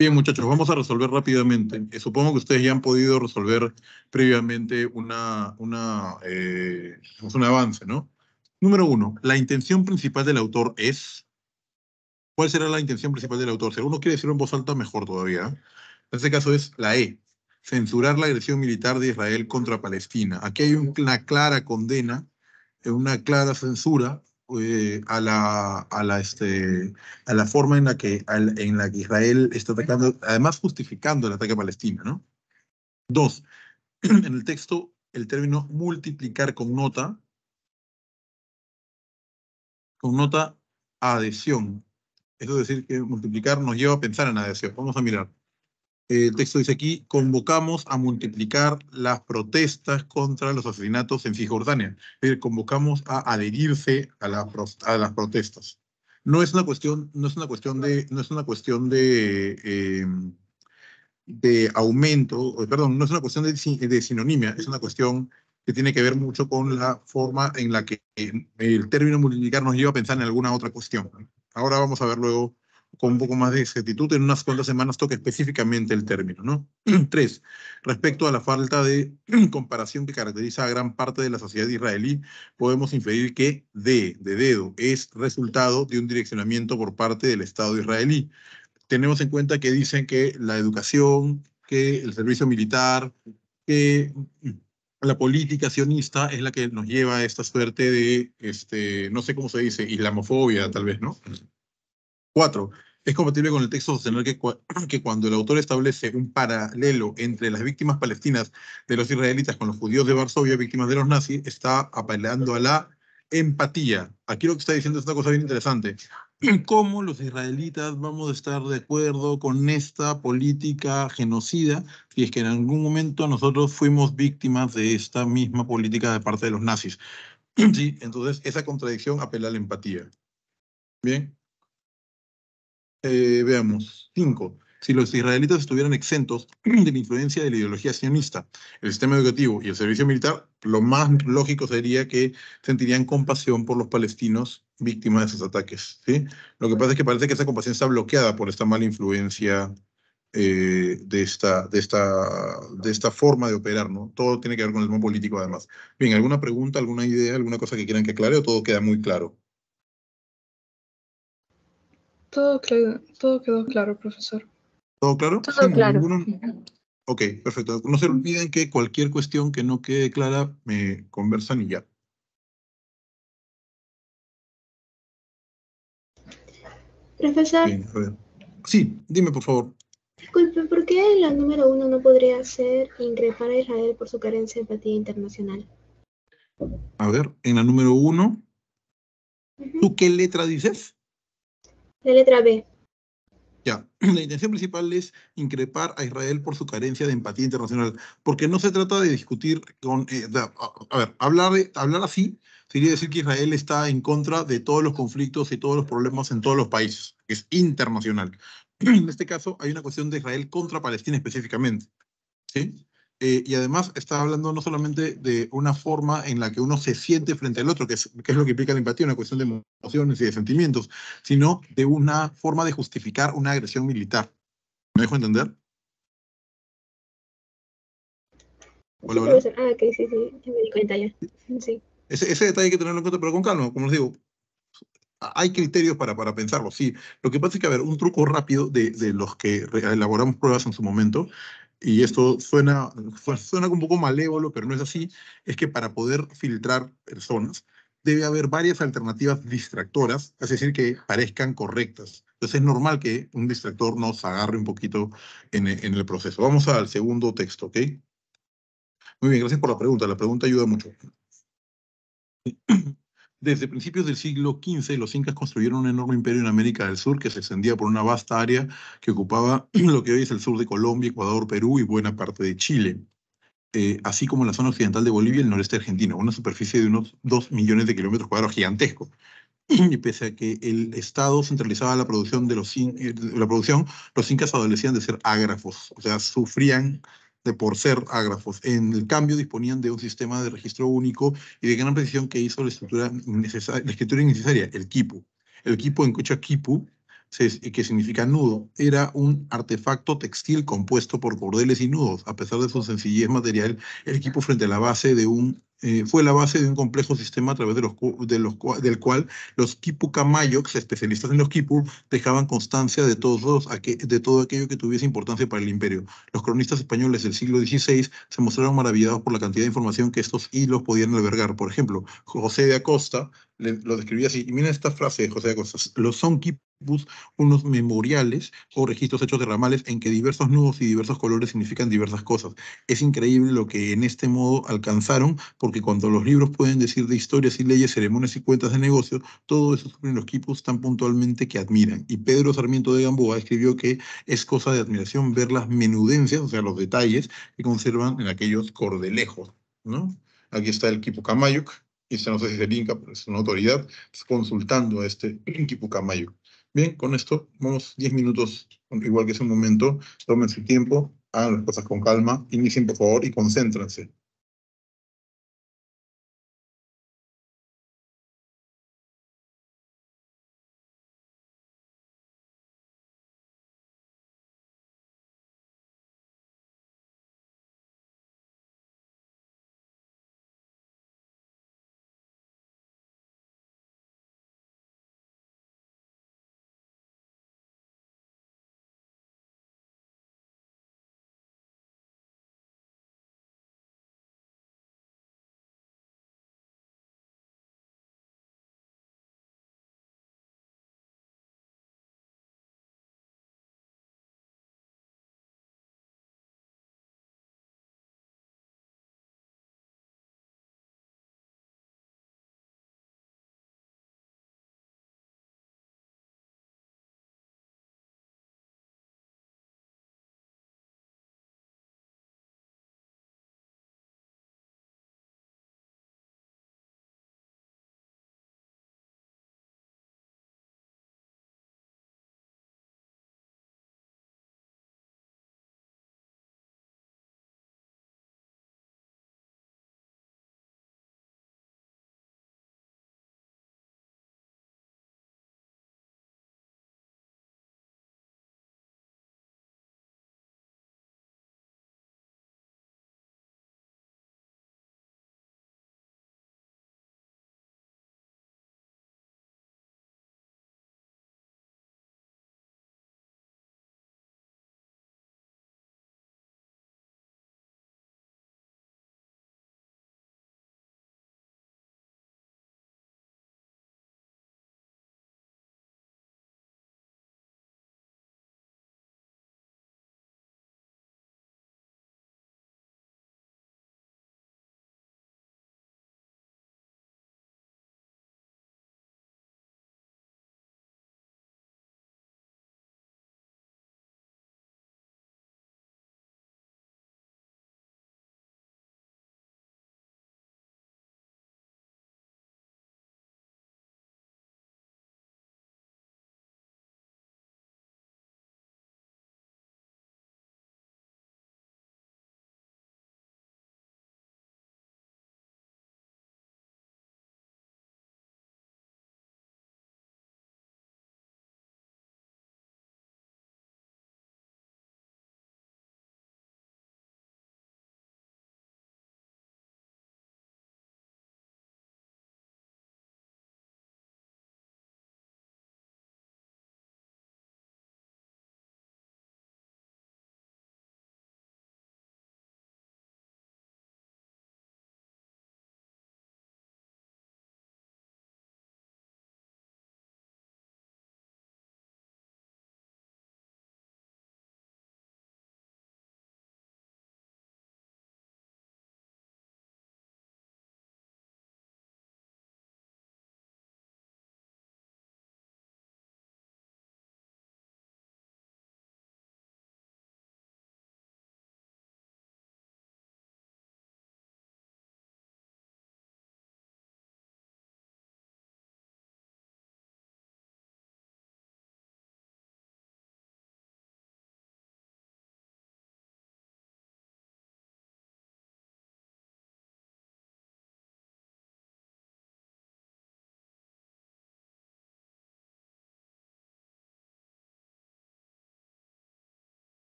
Bien, muchachos, vamos a resolver rápidamente. Eh, supongo que ustedes ya han podido resolver previamente una, una, eh, un avance, ¿no? Número uno, la intención principal del autor es. ¿Cuál será la intención principal del autor? Si uno quiere decirlo en voz alta, mejor todavía. ¿eh? En este caso es la E, censurar la agresión militar de Israel contra Palestina. Aquí hay una clara condena, una clara censura eh, a la, a la, este, a la forma en la, que, en la que Israel está atacando, además justificando el ataque a Palestina, ¿no? Dos, en el texto el término multiplicar con nota, con nota adhesión. es decir, que multiplicar nos lleva a pensar en adhesión. Vamos a mirar el texto dice aquí, convocamos a multiplicar las protestas contra los asesinatos en Cisjordania. Es decir, convocamos a adherirse a, las protestas. No es una cuestión, no es una cuestión de, no es una cuestión de, em, de aumento, perdón, no es una cuestión de, de, sinonimia, es una cuestión que tiene que ver mucho con la forma en la que eh, el término multiplicar nos lleva a pensar en alguna otra cuestión. Ahora vamos a ver luego con un poco más de exactitud. En unas cuantas semanas toca específicamente el término. ¿no? Tres, respecto a la falta de comparación que caracteriza a gran parte de la sociedad israelí, podemos inferir que de, de dedo, es resultado de un direccionamiento por parte del Estado israelí. Tenemos en cuenta que dicen que la educación, que el servicio militar, que la política sionista es la que nos lleva a esta suerte de, este, no sé cómo se dice, islamofobia tal vez, ¿no? es compatible con el texto sostener que, que, cuando el autor establece un paralelo entre las víctimas palestinas de los israelitas con los judíos de Varsovia, víctimas de los nazis, está apelando a la empatía. Aquí lo que está diciendo es una cosa bien interesante. ¿Cómo los israelitas vamos a estar de acuerdo con esta política genocida si es que en algún momento nosotros fuimos víctimas de esta misma política de parte de los nazis? Sí, entonces esa contradicción apela a la empatía. Bien. Eh, veamos, cinco, si los israelitas estuvieran exentos de la influencia de la ideología sionista, el sistema educativo y el servicio militar, lo más lógico sería que sentirían compasión por los palestinos víctimas de esos ataques. ¿sí? Lo que pasa es que parece que esa compasión está bloqueada por esta mala influencia eh, de, esta, de, esta, de esta forma de operar. ¿no? Todo tiene que ver con el mismo político, además. Bien, ¿alguna pregunta, alguna idea, alguna cosa que quieran que aclare o todo queda muy claro? Todo, todo quedó claro, profesor. ¿Todo claro? Todo claro. Ok, perfecto. No se olviden que cualquier cuestión que no quede clara, me conversan y ya. Profesor. sí, dime por favor. Disculpe, ¿por qué la número uno no podría ser ingresar a Israel por su carencia de empatía internacional? A ver, en la número uno, ¿tú qué letra dices? La letra B. Ya, la intención principal es increpar a Israel por su carencia de empatía internacional, porque no se trata de discutir con... Eh, a, ver, hablar, de, hablar así sería decir que Israel está en contra de todos los conflictos y todos los problemas en todos los países, es internacional. En este caso hay una cuestión de Israel contra Palestina específicamente. ¿sí? Eh, y además está hablando no solamente de una forma en la que uno se siente frente al otro, que es, lo que implica la empatía, una cuestión de emociones y de sentimientos, sino de una forma de justificar una agresión militar. ¿Me dejo entender? Ah, ok, sí, sí, me di cuenta ya. Sí. Ese, detalle hay que tenerlo en cuenta, pero con calma, como les digo, hay criterios para, para pensarlo, sí. Lo que pasa es que, a ver, un truco rápido de, de los que elaboramos pruebas en su momento y esto suena, suena un poco malévolo, pero no es así, es que para poder filtrar personas debe haber varias alternativas distractoras, es decir, que parezcan correctas. Entonces es normal que un distractor nos agarre un poquito en, en el proceso. Vamos al segundo texto, ¿ok? Muy bien, gracias por la pregunta. La pregunta ayuda mucho. Desde principios del siglo XV, los incas construyeron un enorme imperio en América del Sur que se extendía por una vasta área que ocupaba lo que hoy es el sur de Colombia, Ecuador, Perú y buena parte de Chile, eh, así como la zona occidental de Bolivia y el noreste argentino, una superficie de unos 2 millones de kilómetros cuadrados gigantesco. Y pese a que el Estado centralizaba la producción, de los, eh, la producción, los incas adolecían de ser ágrafos, o sea, sufrían por ser ágrafos. En el cambio disponían de un sistema de registro único y de gran precisión que hizo la escritura, la escritura innecesaria, el quipu. El quipu en quechua quipu, que significa nudo, era un artefacto textil compuesto por cordeles y nudos. A pesar de su sencillez material, el quipu frente a la base de un eh, fue la base de un complejo sistema a través de los, de los, del cual los Kipu Kamayoks, especialistas en los Kipu, dejaban constancia de, todos de todo aquello que tuviese importancia para el imperio. Los cronistas españoles del siglo XVI se mostraron maravillados por la cantidad de información que estos hilos podían albergar. Por ejemplo, José de Acosta lo describía así, y miren esta frase de José de Acosta, los son Kipu unos memoriales o registros hechos de ramales en que diversos nudos y diversos colores significan diversas cosas. Es increíble lo que en este modo alcanzaron, porque cuando los libros pueden decir de historias y leyes, ceremonias y cuentas de negocios, todo eso sufren los equipos tan puntualmente que admiran. Y Pedro Sarmiento de Gamboa escribió que es cosa de admiración ver las menudencias, o sea, los detalles que conservan en aquellos cordelejos, ¿no? Aquí está el camayuc, y no sé si es el Inca, pero es una autoridad, consultando a este camayuc. Bien, con esto vamos 10 minutos, igual que es un momento, tomen su tiempo, hagan las cosas con calma, inicien por favor y concéntrense.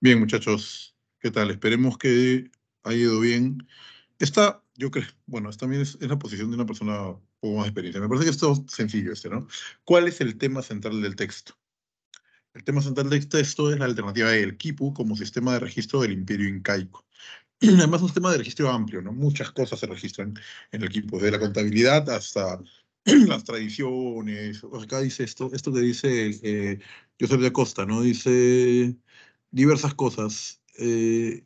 Bien, muchachos, ¿qué tal? Esperemos que haya ido bien. Esta, yo creo, bueno, esta también es, la posición de una persona un poco más experiencia. Me parece que esto es sencillo este, ¿no? ¿Cuál es el tema central del texto? El tema central del texto es la alternativa del Kipu como sistema de registro del imperio incaico. Además, además un sistema de registro amplio, ¿no? Muchas cosas se registran en el Kipu, desde la contabilidad hasta las tradiciones. Acá dice esto, esto que dice eh, de Acosta, ¿no? Dice diversas cosas. Eh,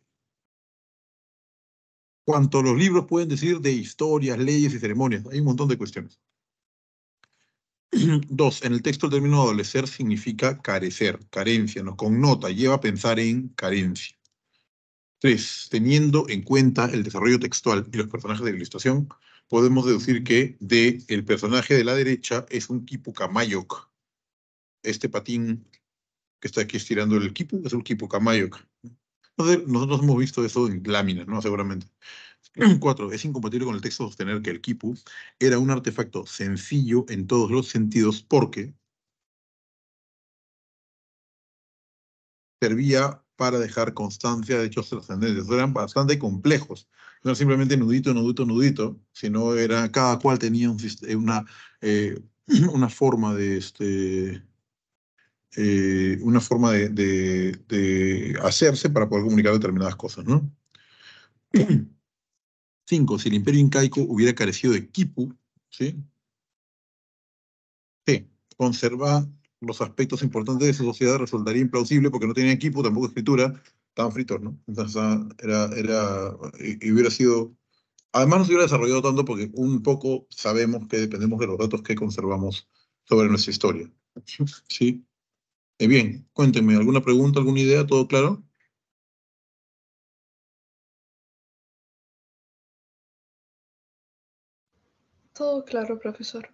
cuanto los libros pueden decir de historias, leyes y ceremonias, hay un montón de cuestiones. Dos, en el texto el término adolecer significa carecer, carencia, nos connota, lleva a pensar en carencia. Tres, teniendo en cuenta el desarrollo textual y los personajes de la ilustración, podemos deducir que de el personaje de la derecha es un tipo camayoc, este patín que está aquí estirando el equipo, es el equipo Kamayoc. Entonces, nosotros hemos visto eso en láminas, ¿no? Seguramente. cuatro. Es incompatible con el texto sostener que el kipu era un artefacto sencillo en todos los sentidos porque servía para dejar constancia de hechos trascendentes. Eran bastante complejos. No era simplemente nudito, nudito, nudito, sino era cada cual tenía una, eh, una forma de, este, eh, una forma de, hacerse para poder comunicar determinadas cosas. ¿no? Cinco, si el imperio incaico hubiera carecido de quipu, ¿sí? conserva los aspectos importantes de su sociedad resultaría implausible porque no tenía equipo, tampoco escritura, tan frito ¿no? Entonces ah, era, era, hubiera sido, además no se hubiera desarrollado tanto porque un poco sabemos que dependemos de los datos que conservamos sobre nuestra historia, ¿sí? Eh, bien, cuéntenme, ¿alguna pregunta, alguna idea? ¿Todo claro? Todo claro, profesor.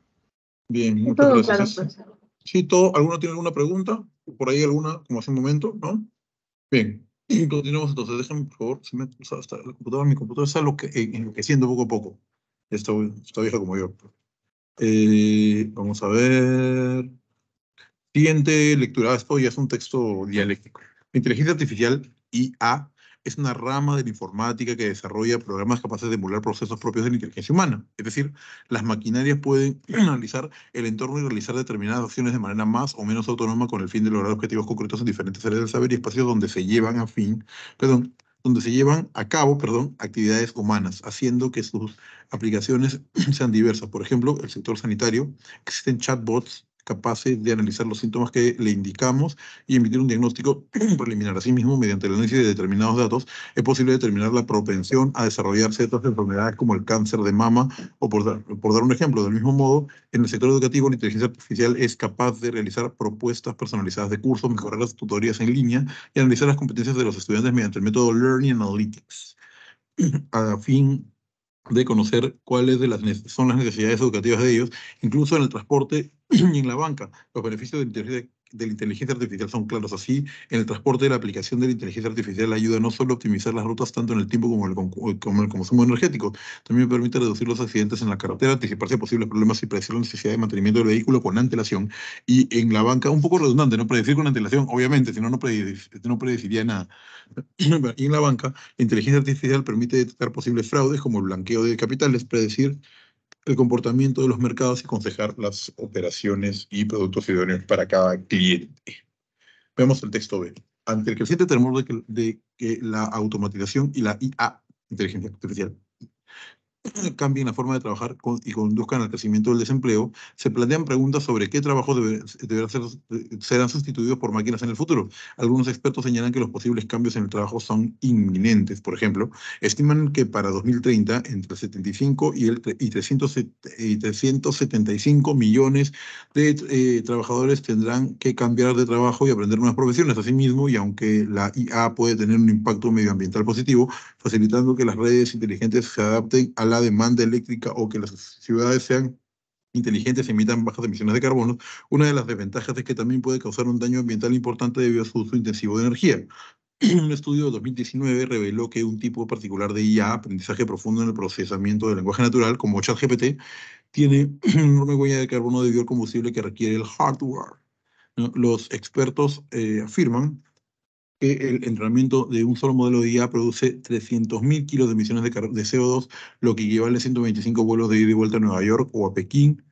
Bien, muchas gracias. Sí, todo, ¿alguno tiene alguna pregunta? Por ahí alguna, como hace un momento, ¿no? Bien, continuamos entonces. Déjenme, por favor, se me o sea, la computadora, mi computadora está enloqueciendo poco a poco. Está, vieja como yo. Eh, vamos a ver. Siguiente lectura. Esto ya es un texto dialéctico. La inteligencia artificial, IA, es una rama de la informática que desarrolla programas capaces de emular procesos propios de la inteligencia humana. Es decir, las maquinarias pueden analizar el entorno y realizar determinadas acciones de manera más o menos autónoma con el fin de lograr objetivos concretos en diferentes áreas del saber y espacios donde se llevan a fin, perdón, donde se llevan a cabo perdón, actividades humanas, haciendo que sus aplicaciones sean diversas. Por ejemplo, el sector sanitario, existen chatbots capaces de analizar los síntomas que le indicamos y emitir un diagnóstico preliminar. Asimismo, mediante el análisis de determinados datos, es posible determinar la propensión a desarrollar ciertas enfermedades como el cáncer de mama o, por dar, un ejemplo, del mismo modo, en el sector educativo, la inteligencia artificial es capaz de realizar propuestas personalizadas de cursos, mejorar las tutorías en línea y analizar las competencias de los estudiantes mediante el método Learning Analytics. A fin de conocer cuáles de son las necesidades educativas de ellos, incluso en el transporte y en la banca. Los beneficios de la inteligencia, artificial son claros. Así, en el transporte la aplicación de la inteligencia artificial ayuda no solo a optimizar las rutas tanto en el tiempo como en el, eh, como el consumo energético, también permite reducir los accidentes en la carretera, anticiparse a posibles problemas y predecir la necesidad de mantenimiento del vehículo con antelación. Y en la banca, un poco redundante, no predecir con antelación, obviamente, si no, no, predeciría, no predeciría nada. Y en la banca, la inteligencia artificial permite detectar posibles fraudes como el blanqueo de capitales, predecir el comportamiento de los mercados y aconsejar las operaciones y productos idóneos para cada cliente. Vemos el texto B. Ante el creciente temor de que, de que la automatización y la IA, inteligencia artificial, cambien la forma de trabajar y conduzcan al crecimiento del desempleo, se plantean preguntas sobre qué trabajos ser, serán sustituidos por máquinas en el futuro. Algunos expertos señalan que los posibles cambios en el trabajo son inminentes. Por ejemplo, estiman que para 2030, entre 75 y, el, y 375 millones de eh, trabajadores tendrán que cambiar de trabajo y aprender nuevas profesiones. Asimismo, y aunque la IA puede tener un impacto medioambiental positivo, facilitando que las redes inteligentes se adapten a la demanda eléctrica o que las ciudades sean inteligentes emitan bajas emisiones de carbono, una de las desventajas es que también puede causar un daño ambiental importante debido a su uso intensivo de energía. Un estudio de 2019 reveló que un tipo particular de IA, aprendizaje profundo en el procesamiento del lenguaje natural, como ChatGPT, tiene una enorme huella de carbono de al combustible que requiere el hardware. Los expertos eh, afirman que el entrenamiento de un solo modelo de IA produce 300.000 kilos de emisiones de, CO2, lo que equivale a 125 vuelos de ida y vuelta a Nueva York o a Pekín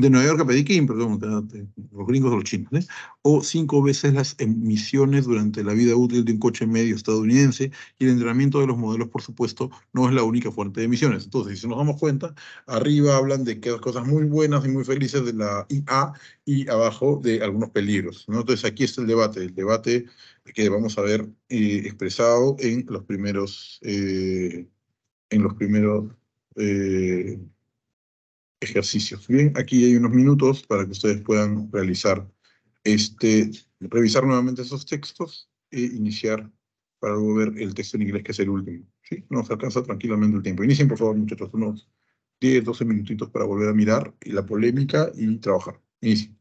de Nueva York a Pekín, perdón, los gringos o los chinos, ¿eh? o cinco veces las emisiones durante la vida útil de un coche medio estadounidense, y el entrenamiento de los modelos, por supuesto, no es la única fuente de emisiones. Entonces, si nos damos cuenta, arriba hablan de cosas muy buenas y muy felices de la IA y abajo de algunos peligros. Entonces, aquí está el debate, el debate que vamos a ver eh, expresado en los primeros... Eh, en los primeros ejercicios. Bien, aquí hay unos minutos para que ustedes puedan realizar este, revisar nuevamente esos textos e iniciar para luego ver el texto en inglés que es el último. ¿sí? Nos alcanza tranquilamente el tiempo. Inicien, por favor, muchachos, unos 10, 12 minutitos para volver a mirar y la polémica y trabajar. Inicien.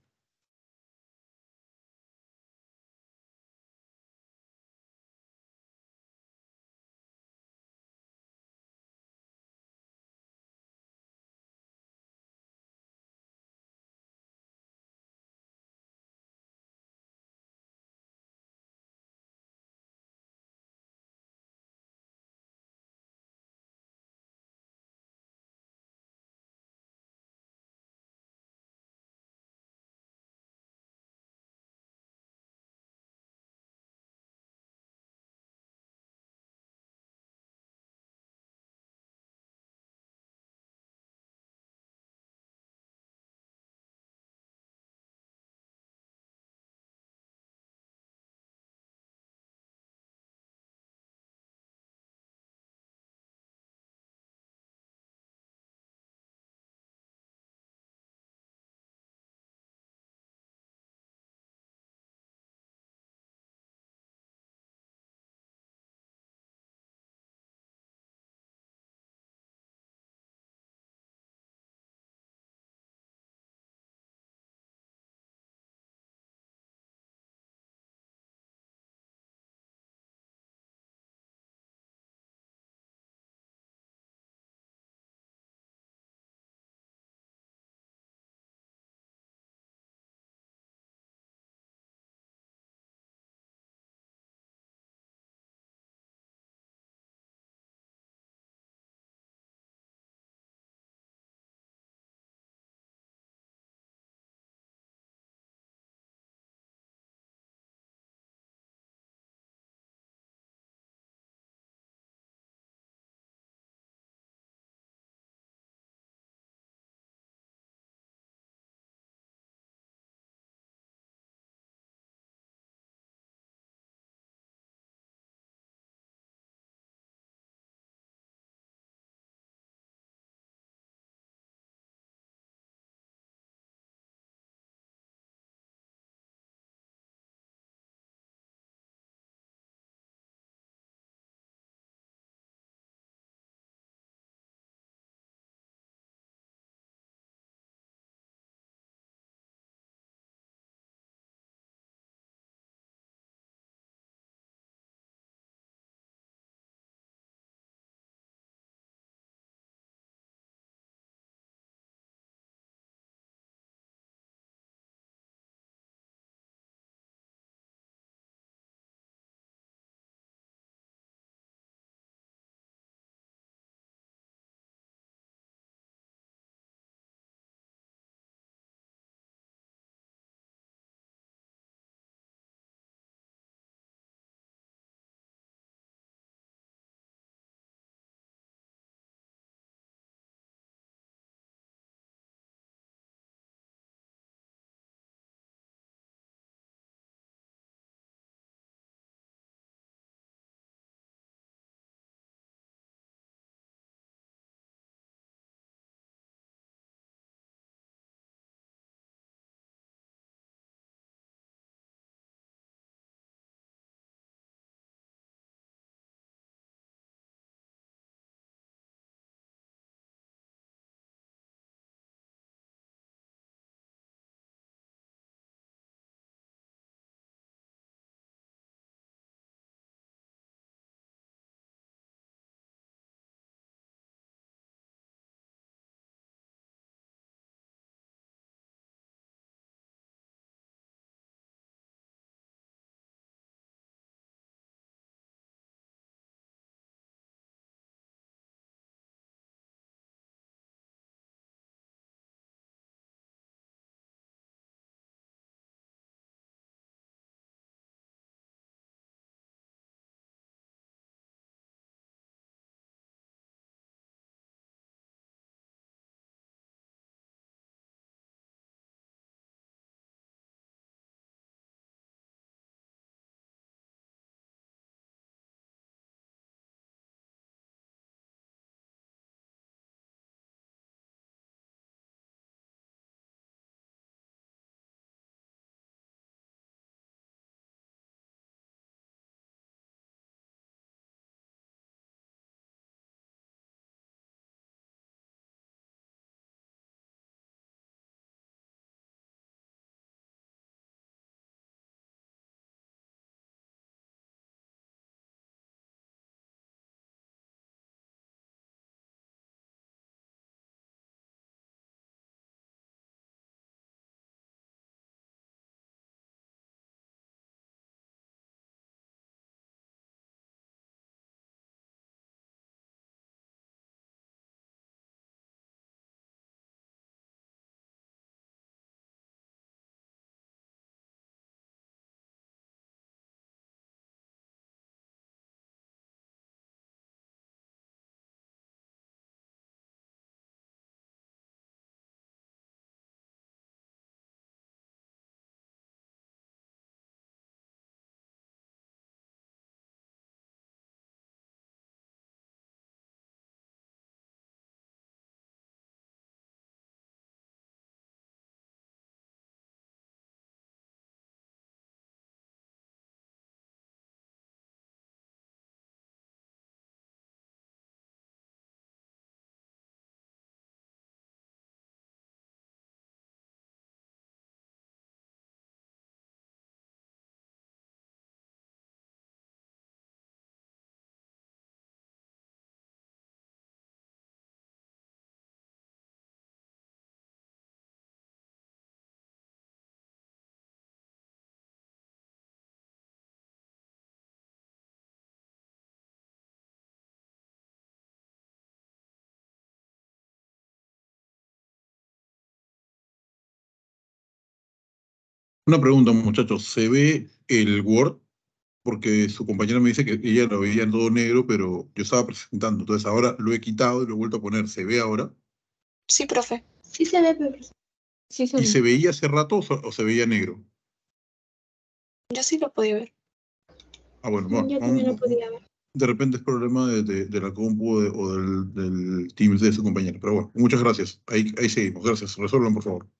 Una pregunta, muchachos. ¿Se ve el Word? Porque su compañera me dice que ella lo veía en todo negro, pero yo estaba presentando. Entonces ahora lo he quitado y lo he vuelto a poner. ¿Se ve ahora? Sí, profe. Sí se ve, profe. se ¿Y se veía hace rato o se veía negro? Yo sí lo podía ver. Ah, bueno, bueno. Mm, yo también lo podía ver. De repente es problema de, la compu o del, del Teams de su compañero. Pero bueno, muchas gracias. ahí seguimos. Gracias. Resuelvan, por favor.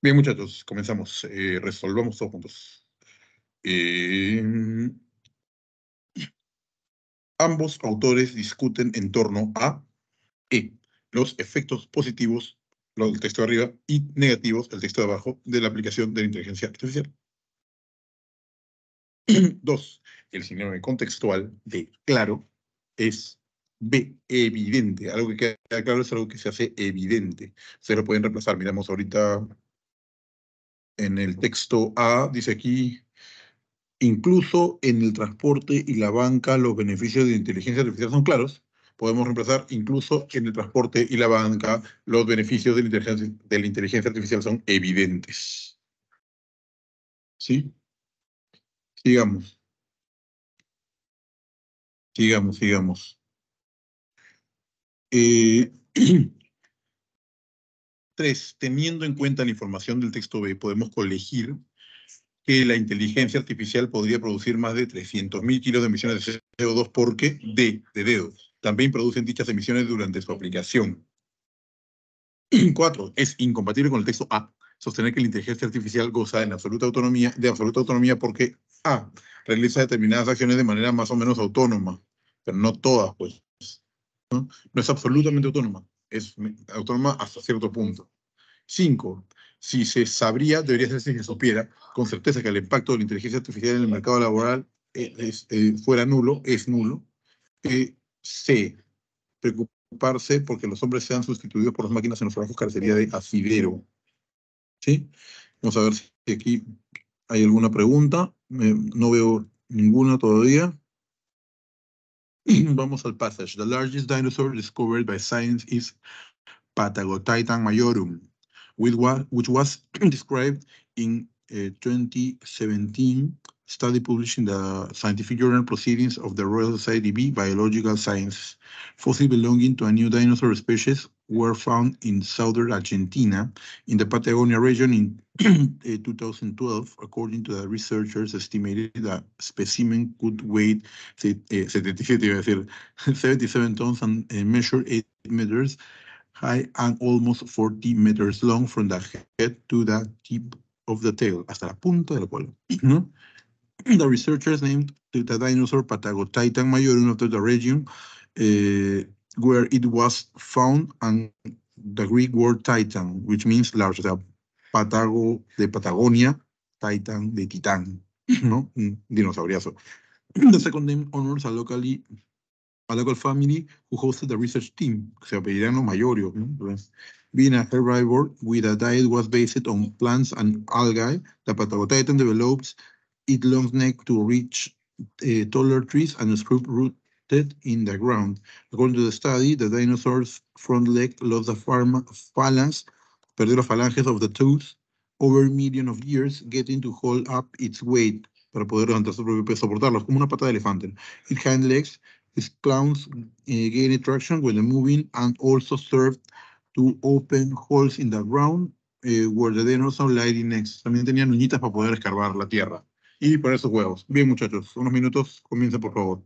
Bien, muchachos, comenzamos. Eh, resolvamos todos juntos. Eh, ambos autores discuten en torno a e, los efectos positivos, los del texto de arriba, y negativos, el texto de abajo, de la aplicación de la inteligencia artificial. Dos, el signo contextual de claro es B, evidente. Algo que queda claro es algo que se hace evidente. Se lo pueden reemplazar. Miramos ahorita en el texto A, dice aquí, incluso en el transporte y la banca los beneficios de inteligencia artificial son claros. Podemos reemplazar incluso en el transporte y la banca los beneficios de la inteligencia, de la inteligencia artificial son evidentes. ¿Sí? Sigamos. Sigamos, sigamos. 3. Eh, tres, teniendo en cuenta la información del texto B, podemos colegir que la inteligencia artificial podría producir más de 300.000 kilos de emisiones de CO2 porque D, de dedo, también producen dichas emisiones durante su aplicación. 4. es incompatible con el texto A, sostener que la inteligencia artificial goza absoluta autonomía, de absoluta autonomía porque A, realiza determinadas acciones de manera más o menos autónoma, pero no todas, pues. ¿no? es absolutamente autónoma, es autónoma hasta cierto punto. Cinco, si se sabría, debería ser si se supiera con certeza que el impacto de la inteligencia artificial en el mercado laboral eh, eh, fuera nulo, es nulo. Eh, C, preocuparse porque los hombres sean sustituidos por las máquinas en los trabajos carcería de asidero. ¿Sí? Vamos a ver si aquí hay alguna pregunta. no veo ninguna todavía. Vamos al passage. The largest dinosaur discovered by science is Patagotitan majorum, which was, which was described in uh, eh, 2017 study published in the Scientific Journal Proceedings of the Royal Society B Biological Sciences. Fossils belonging to a new dinosaur species were found in southern Argentina in the Patagonia region in eh, 2012. According to the researchers, estimated that specimen could weigh eh, eh, 77, tons and measure 8 meters high and almost 40 meters long from the head to the tip of the tail, hasta la punta del cuello, the researchers named the dinosaur Patagotitan majorum after the region uh, where it was found and the Greek word titan, which means large, the Patago de Patagonia, titan de Titan, no? Mm, dinosauriazo. The second name honors a locally a local family who hosted the research team, se apellidan los mayorios, Being a herbivore with a diet was based on plants and algae, the Patagotitan develops it long neck to reach uh, taller trees and scrub rooted in the ground. According to the study, the dinosaur's front leg lost the phalanx, perdió las falanges of the tooth over a million of years, getting to hold up its weight para poder levantar su propio peso, soportarlos como una pata de elefante. Its hind legs, its clowns uh, eh, gained traction when moving and also served to open holes in the ground eh, where the dinosaur lay next. También tenían uñitas para poder escarbar la tierra. y poner esos huevos. Bien, muchachos, unos minutos, Comienza por favor.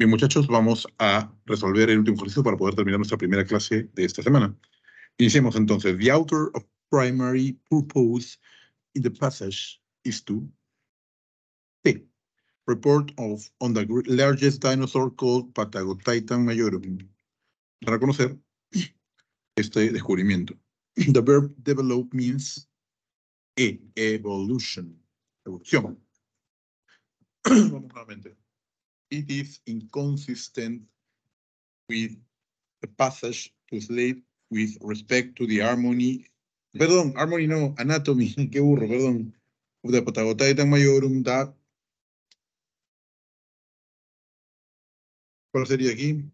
Bien, muchachos, vamos a resolver el último ejercicio para poder terminar nuestra primera clase de esta semana. Iniciemos entonces. The author of primary purpose in the passage is to T. Report of on the largest dinosaur called Patagotitan majorum. Para conocer este descubrimiento. The verb develop means e, evolution, evolución. Vamos nuevamente it is inconsistent with the passage to sleep with respect to the harmony. Perdón, harmony no, anatomy, qué burro, perdón. De Patagotaita Mayorum da. ¿Cuál sería aquí?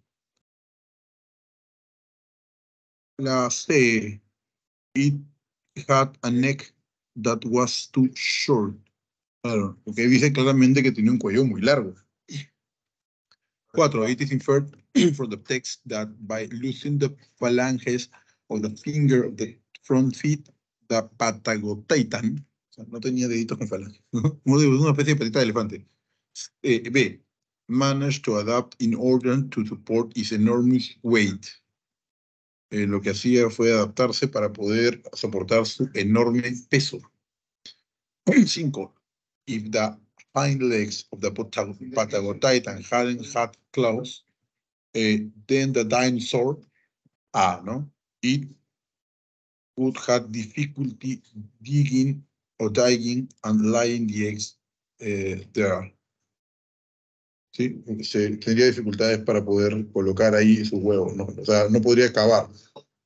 La C. It had a neck that was too short. Claro, porque dice claramente que tenía un cuello muy largo. Cuatro, it is inferred from the text that by losing the phalanges of the finger of the front feet, the patagotitan, o sea, no tenía deditos con falanges, una especie de patita de elefante. B, eh, managed to adapt in order to support its enormous weight. Eh, lo que hacía fue adaptarse para poder soportar su enorme peso. 5. If the Pine legs of the Patagotitan hadn't had claws, eh, then the dinosaur, ah, no, it would have difficulty digging or digging and laying the eggs eh, there. ¿Sí? tendría dificultades para poder colocar ahí sus huevos, ¿no? O sea, no podría cavar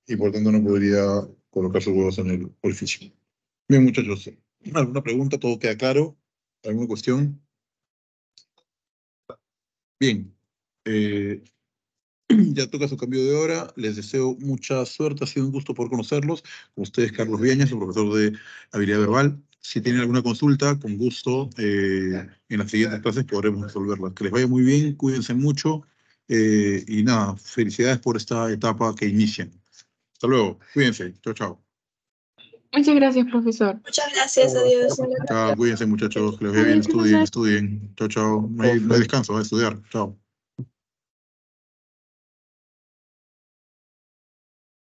y por tanto no podría colocar sus huevos en el orificio. Bien, muchachos, ¿alguna pregunta? ¿Todo queda claro? ¿Alguna cuestión? Bien. Eh, ya toca su cambio de hora. Les deseo mucha suerte. Ha sido un gusto por conocerlos. Con ustedes, Carlos Vieñas, el profesor de habilidad verbal. Si tienen alguna consulta, con gusto, eh, en las siguientes clases podremos resolverlas. Que les vaya muy bien, cuídense mucho. Eh, y nada, felicidades por esta etapa que inician. Hasta luego. Cuídense. Chao, chao. Muchas gracias, profesor. Muchas gracias, adiós. Chao, cuídense, muchachos. Que los vean, bien, estudien, estudien. Chao, chao. No hay, descanso, descanso, a estudiar. Chao.